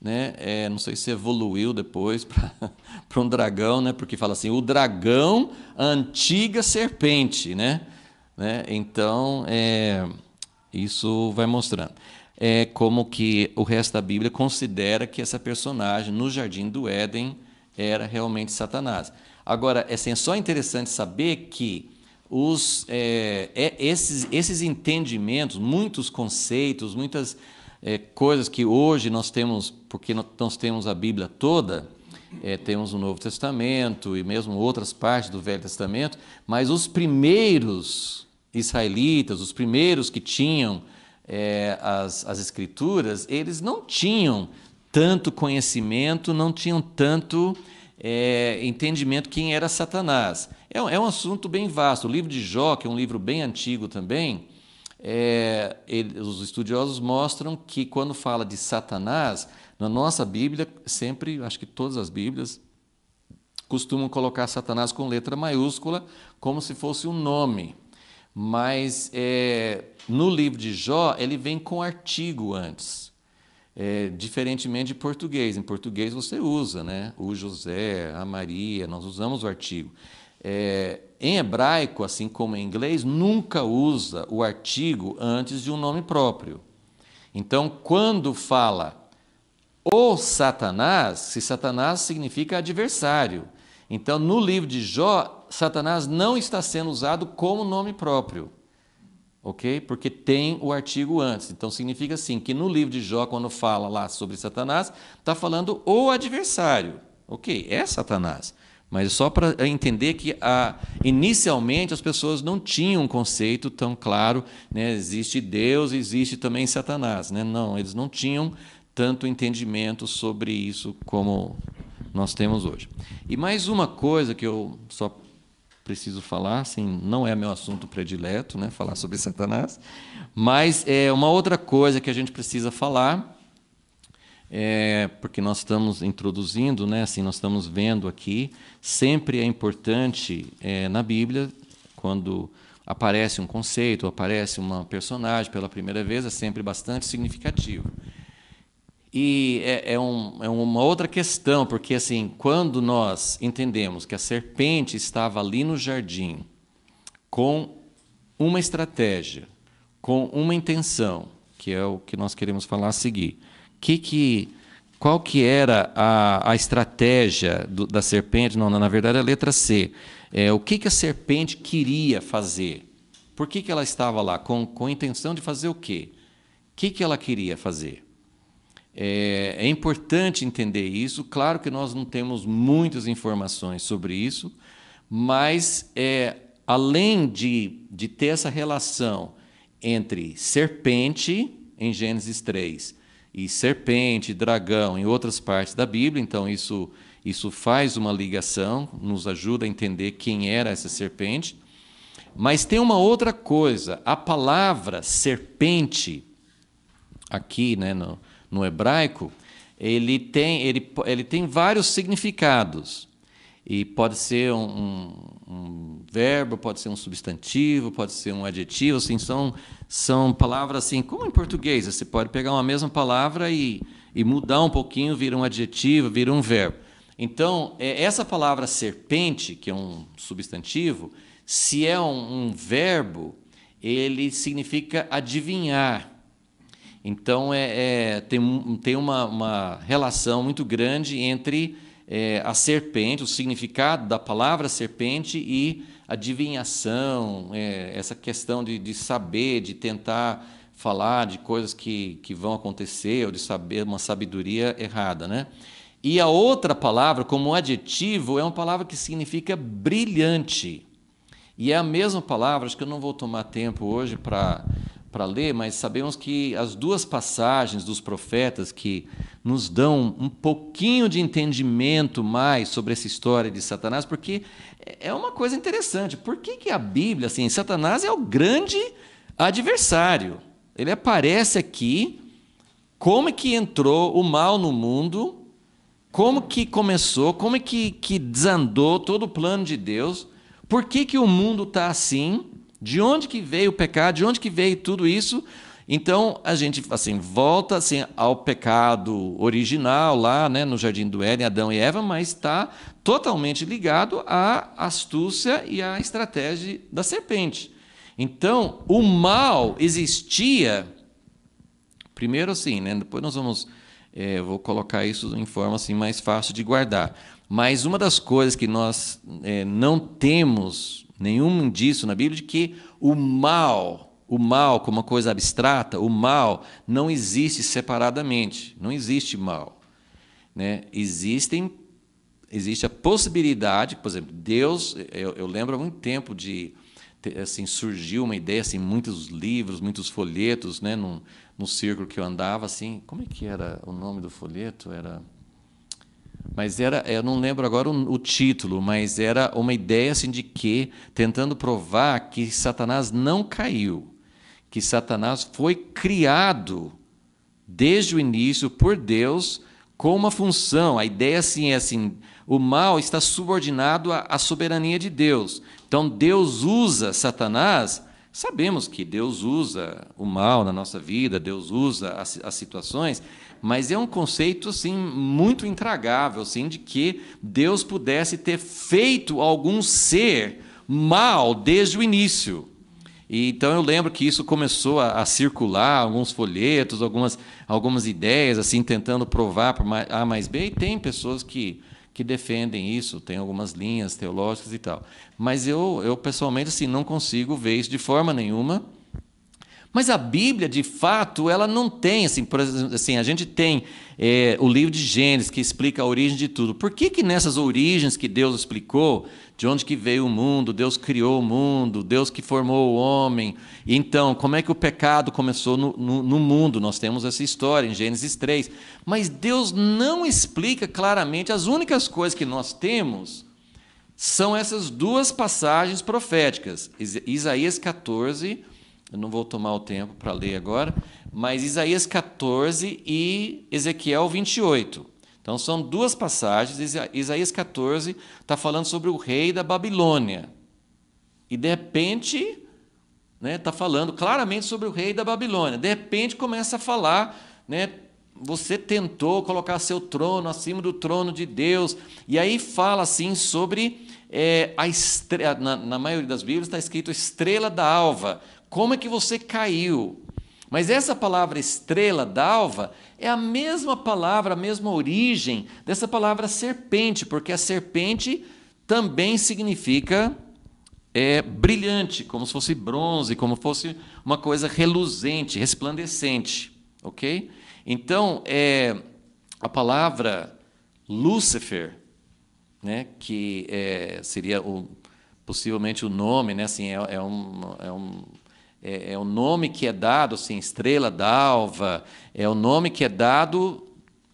Speaker 1: né, é, não sei se evoluiu depois para um dragão, né, porque fala assim, o dragão, a antiga serpente, né, né? Então é, isso vai mostrando. É como que o resto da Bíblia considera que essa personagem no Jardim do Éden era realmente Satanás. Agora, é, assim, é só interessante saber que os, é, é, esses, esses entendimentos, muitos conceitos, muitas é, coisas que hoje nós temos, porque nós temos a Bíblia toda, é, temos o Novo Testamento e mesmo outras partes do Velho Testamento, mas os primeiros israelitas, os primeiros que tinham é, as, as Escrituras, eles não tinham tanto conhecimento, não tinham tanto é, entendimento quem era Satanás. É um, é um, assunto bem vasto. O livro de Jó, que é um livro bem antigo também, é, ele, os estudiosos mostram que quando fala de Satanás, na nossa Bíblia, sempre, acho que todas as Bíblias, costumam colocar Satanás com letra maiúscula, como se fosse um nome. Mas é, no livro de Jó, ele vem com artigo antes. É, diferentemente de português. Em português você usa, né? O José, a Maria, nós usamos o artigo. É, em hebraico, assim como em inglês, nunca usa o artigo antes de um nome próprio. Então, quando fala o Satanás, se Satanás significa adversário. Então, no livro de Jó, Satanás não está sendo usado como nome próprio ok? Porque tem o artigo antes. Então significa assim que no livro de Jó, quando fala lá sobre Satanás, está falando o adversário. Ok, é Satanás. Mas só para entender que inicialmente as pessoas não tinham um conceito tão claro, né? existe Deus, existe também Satanás. Né? Não, eles não tinham tanto entendimento sobre isso como nós temos hoje. E mais uma coisa que eu só preciso falar, assim, não é meu assunto predileto, né, falar sobre Satanás, mas é uma outra coisa que a gente precisa falar, é, porque nós estamos introduzindo, né, assim, nós estamos vendo aqui, sempre é importante é, na Bíblia, quando aparece um conceito, aparece uma personagem pela primeira vez, é sempre bastante significativo. E é, é, um, é, uma outra questão, porque assim, quando nós entendemos que a serpente estava ali no jardim com uma estratégia, com uma intenção, que é o que nós queremos falar a seguir, que, que, qual que era a, a estratégia do, da serpente? Não, na verdade a letra C. É, o que, que a serpente queria fazer? Por que, que ela estava lá? Com, com a intenção de fazer o quê? O que, que ela queria fazer? É, é importante entender isso. Claro que nós não temos muitas informações sobre isso, mas é, além de, de ter essa relação entre serpente, em Gênesis 3, e serpente, dragão em outras partes da Bíblia, então isso, isso faz uma ligação, nos ajuda a entender quem era essa serpente. Mas tem uma outra coisa, a palavra serpente, aqui né, no, no hebraico, ele tem, ele, ele tem vários significados. E pode ser um, um, um, verbo, pode ser um substantivo, pode ser um adjetivo, assim, são, são palavras assim, como em português, você pode pegar uma mesma palavra e, e mudar um pouquinho, vira um adjetivo, vira um verbo. Então, é, essa palavra serpente, que é um substantivo, se é um, um verbo, ele significa adivinhar então, é, é tem, tem uma, uma, relação muito grande entre é, a serpente, o significado da palavra serpente e adivinhação, é, essa questão de, de saber, de tentar falar de coisas que, que vão acontecer, ou de saber uma sabedoria errada. Né? E a outra palavra, como adjetivo, é uma palavra que significa brilhante. E é a mesma palavra, acho que eu não vou tomar tempo hoje para para ler, mas sabemos que as duas passagens dos profetas que nos dão um pouquinho de entendimento mais sobre essa história de Satanás, porque é uma coisa interessante. Por que, que a Bíblia, assim, Satanás é o grande adversário? Ele aparece aqui. Como é que entrou o mal no mundo? Como que começou? Como é que, que desandou todo o plano de Deus? Por que, que o mundo está assim? De onde que veio o pecado? De onde que veio tudo isso? Então a gente assim volta assim ao pecado original lá, né, no jardim do Éden, Adão e Eva, mas está totalmente ligado à astúcia e à estratégia da serpente. Então o mal existia primeiro assim, né? Depois nós vamos é, vou colocar isso em forma assim mais fácil de guardar. Mas uma das coisas que nós é, não temos nenhum indício na Bíblia de que o mal, o mal como uma coisa abstrata, o mal não existe separadamente, não existe mal. Né? Existem, existe a possibilidade, por exemplo, Deus, eu, eu lembro há muito tempo de assim surgiu uma ideia assim muitos livros muitos folhetos né num, círculo que eu andava assim como é que era o nome do folheto era mas era, eu não lembro agora o, o, título, mas era uma ideia assim de que tentando provar que Satanás não caiu, que Satanás foi criado desde o início por Deus com uma função. A ideia assim é assim, o mal está subordinado à, à soberania de Deus. Então Deus usa Satanás Sabemos que Deus usa o mal na nossa vida, Deus usa as, as situações, mas é um conceito assim muito intragável, assim, de que Deus pudesse ter feito algum ser mal desde o início. E, então eu lembro que isso começou a, a, circular, alguns folhetos, algumas, algumas ideias, assim, tentando provar para A mais B, e tem pessoas que, que defendem isso, tem algumas linhas teológicas e tal. Mas eu, eu pessoalmente, assim, não consigo ver isso de forma nenhuma mas a Bíblia, de fato, ela não tem, assim, por, assim a gente tem é, o livro de Gênesis que explica a origem de tudo. Por que que nessas origens que Deus explicou, de onde que veio o mundo, Deus criou o mundo, Deus que formou o homem, então, como é que o pecado começou no, no, no mundo? Nós temos essa história em Gênesis 3. Mas Deus não explica claramente, as únicas coisas que nós temos são essas duas passagens proféticas, Isaías 14 eu não vou tomar o tempo para ler agora, mas Isaías 14 e Ezequiel 28. Então são duas passagens. Isaías 14 está falando sobre o rei da Babilônia. E de repente, né, está falando claramente sobre o rei da Babilônia. De repente começa a falar, né, você tentou colocar seu trono acima do trono de Deus. E aí fala assim sobre é, a estrela. Na, na maioria das Bíblias está escrito estrela da alva como é que você caiu? Mas essa palavra estrela, d'alva, é a mesma palavra, a mesma origem dessa palavra serpente, porque a serpente também significa é, brilhante, como se fosse bronze, como fosse uma coisa reluzente, resplandecente, ok? Então, é, a palavra Lúcifer, né, que é, seria o, possivelmente o nome, né, assim, é, é um, é um é, é o nome que é dado, assim, estrela d'alva, é o nome que é dado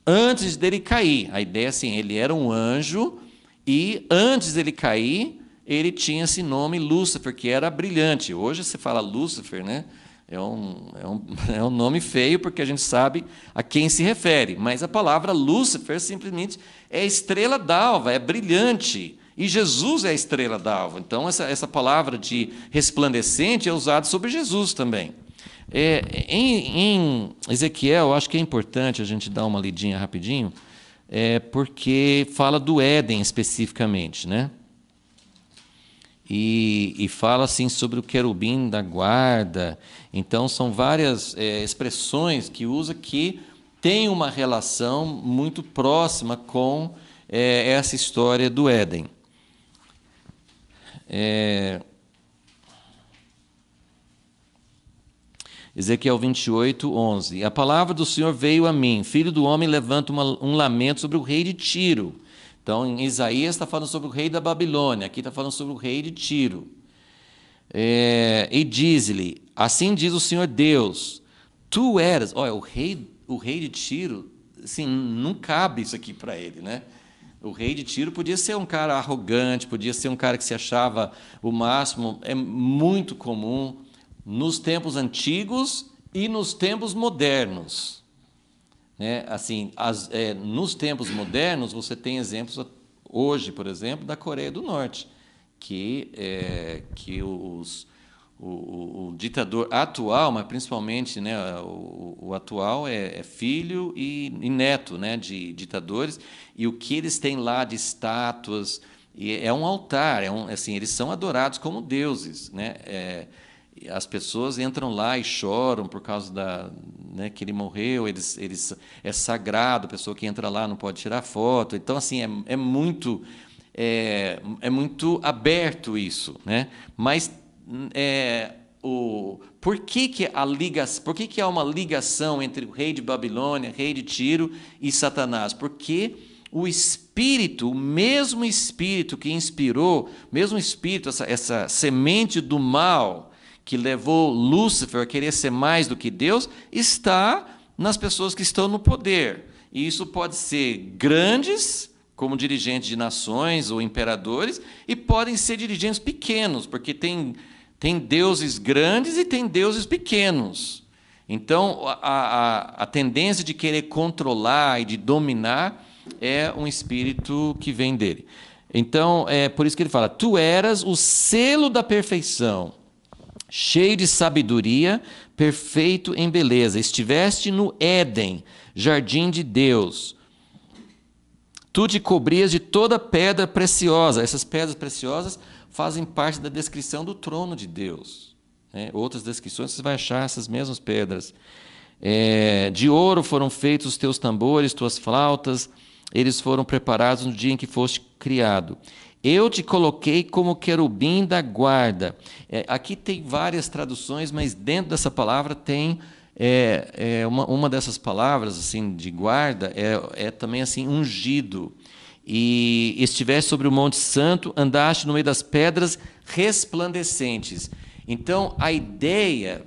Speaker 1: antes dele cair. A ideia é assim, ele era um anjo e antes dele cair, ele tinha esse nome Lúcifer, que era brilhante. Hoje se fala Lúcifer, né? É um, é, um, é um nome feio porque a gente sabe a quem se refere, mas a palavra Lúcifer simplesmente é estrela d'alva, é brilhante, e Jesus é a estrela d'alva. Então, essa, essa palavra de resplandecente é usada sobre Jesus também. É, em, em, Ezequiel, acho que é importante a gente dar uma lidinha rapidinho, é, porque fala do Éden especificamente, né? E, e, fala assim sobre o querubim da guarda. Então, são várias é, expressões que usa que tem uma relação muito próxima com é, essa história do Éden. É... Ezequiel 28, 11. A palavra do Senhor veio a mim: Filho do homem, levanta uma, um lamento sobre o rei de Tiro. Então, em Isaías está falando sobre o rei da Babilônia, aqui está falando sobre o rei de Tiro. É, e diz-lhe: Assim diz o Senhor Deus, tu eras. Olha, o rei, o rei de Tiro, assim, não cabe isso aqui para ele, né? O rei de Tiro podia ser um cara arrogante, podia ser um cara que se achava o máximo. É muito comum nos tempos antigos e nos tempos modernos. Né? Assim, as, é, nos tempos modernos, você tem exemplos, hoje, por exemplo, da Coreia do Norte, que, é, que os, o, o, o, ditador atual, mas principalmente né, o, o atual é, é filho e, e, neto né, de ditadores, e o que eles têm lá de estátuas é um altar, é um, assim, eles são adorados como deuses. Né? É, as pessoas entram lá e choram por causa da, né, que ele morreu, eles, eles, é sagrado, a pessoa que entra lá não pode tirar foto. Então, assim, é, é muito. É, é muito aberto isso, né? mas é, o, por que, que a ligação, por que, que há uma ligação entre o rei de Babilônia, rei de Tiro e Satanás? Porque o espírito, o mesmo espírito que inspirou, mesmo espírito, essa, essa semente do mal que levou Lúcifer a querer ser mais do que Deus, está nas pessoas que estão no poder. E isso pode ser grandes, como dirigentes de nações ou imperadores, e podem ser dirigentes pequenos, porque tem tem deuses grandes e tem deuses pequenos. Então, a, a, a tendência de querer controlar e de dominar é um espírito que vem dele. Então, é por isso que ele fala: Tu eras o selo da perfeição, cheio de sabedoria, perfeito em beleza. Estiveste no Éden, jardim de Deus. Tu te cobrias de toda pedra preciosa. Essas pedras preciosas fazem parte da descrição do trono de Deus. Né? Outras descrições você vai achar essas mesmas pedras. É, de ouro foram feitos os teus tambores, tuas flautas, eles foram preparados no dia em que foste criado. Eu te coloquei como querubim da guarda. É, aqui tem várias traduções, mas dentro dessa palavra tem é, é uma, uma dessas palavras assim de guarda é, é também assim ungido e estivesse sobre o Monte Santo, andaste no meio das pedras resplandecentes. Então, a ideia,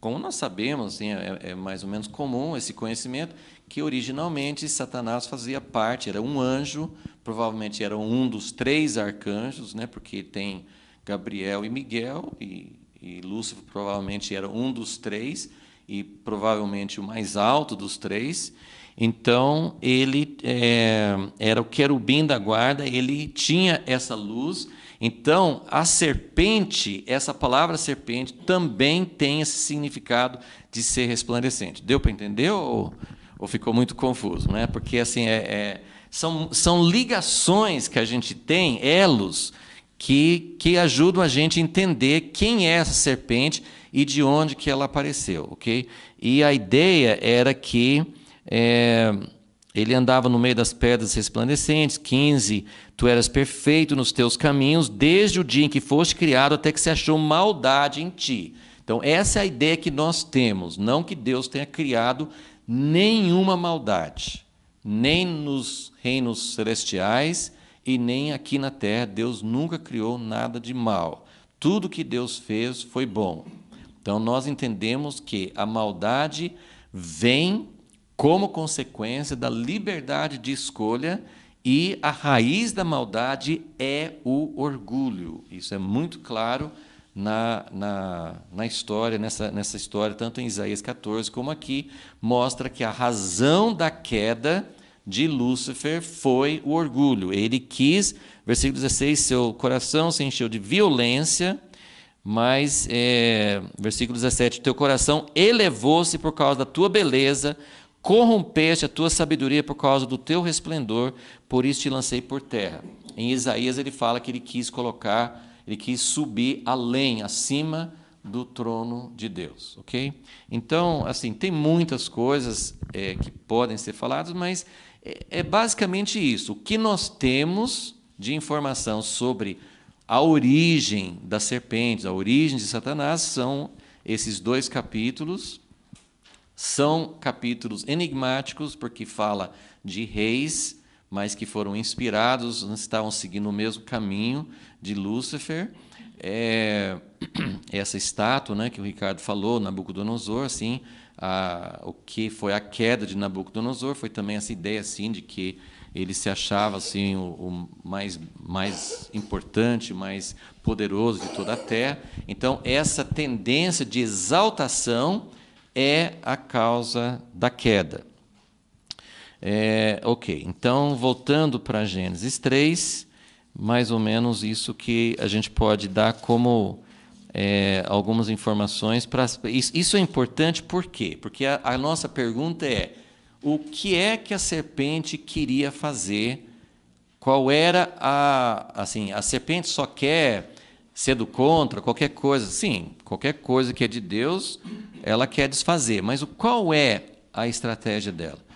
Speaker 1: como nós sabemos, é, é, mais ou menos comum esse conhecimento, que originalmente Satanás fazia parte, era um anjo, provavelmente era um dos três arcanjos, né, porque tem Gabriel e Miguel, e, e Lúcifer provavelmente era um dos três, e provavelmente o mais alto dos três. Então, ele é, era o querubim da guarda, ele tinha essa luz. Então, a serpente, essa palavra serpente, também tem esse significado de ser resplandecente. Deu para entender ou, ou, ficou muito confuso? Né? Porque assim, é, é, são, são ligações que a gente tem, elos, que, que ajudam a gente a entender quem é essa serpente e de onde que ela apareceu. ok? E a ideia era que é, ele andava no meio das pedras resplandecentes. 15. Tu eras perfeito nos teus caminhos, desde o dia em que foste criado até que se achou maldade em ti. Então, essa é a ideia que nós temos. Não que Deus tenha criado nenhuma maldade, nem nos reinos celestiais e nem aqui na terra. Deus nunca criou nada de mal. Tudo que Deus fez foi bom. Então, nós entendemos que a maldade vem como consequência da liberdade de escolha e a raiz da maldade é o orgulho. Isso é muito claro na, na, na, história, nessa, nessa história, tanto em Isaías 14 como aqui, mostra que a razão da queda de Lúcifer foi o orgulho. Ele quis, versículo 16, seu coração se encheu de violência, mas, é, versículo 17, teu coração elevou-se por causa da tua beleza, Corrompeste a tua sabedoria por causa do teu resplendor, por isso te lancei por terra. Em Isaías ele fala que ele quis colocar, ele quis subir além, acima do trono de Deus, ok? Então, assim, tem muitas coisas é, que podem ser faladas, mas é, é basicamente isso. O que nós temos de informação sobre a origem das serpentes, a origem de Satanás, são esses dois capítulos são capítulos enigmáticos, porque fala de reis, mas que foram inspirados, estavam seguindo o mesmo caminho de Lúcifer. É, essa estátua né, que o Ricardo falou, Nabucodonosor, assim, a, o que foi a queda de Nabucodonosor, foi também essa ideia assim, de que ele se achava assim o, o, mais, mais importante, mais poderoso de toda a terra. Então, essa tendência de exaltação é a causa da queda. É, ok, então voltando para Gênesis 3, mais ou menos isso que a gente pode dar como é, algumas informações. Pra, isso é importante por quê? Porque a, a nossa pergunta é: o que é que a serpente queria fazer? Qual era a. Assim, a serpente só quer ser do contra, qualquer coisa. Sim, qualquer coisa que é de Deus ela quer desfazer. Mas qual é a estratégia dela?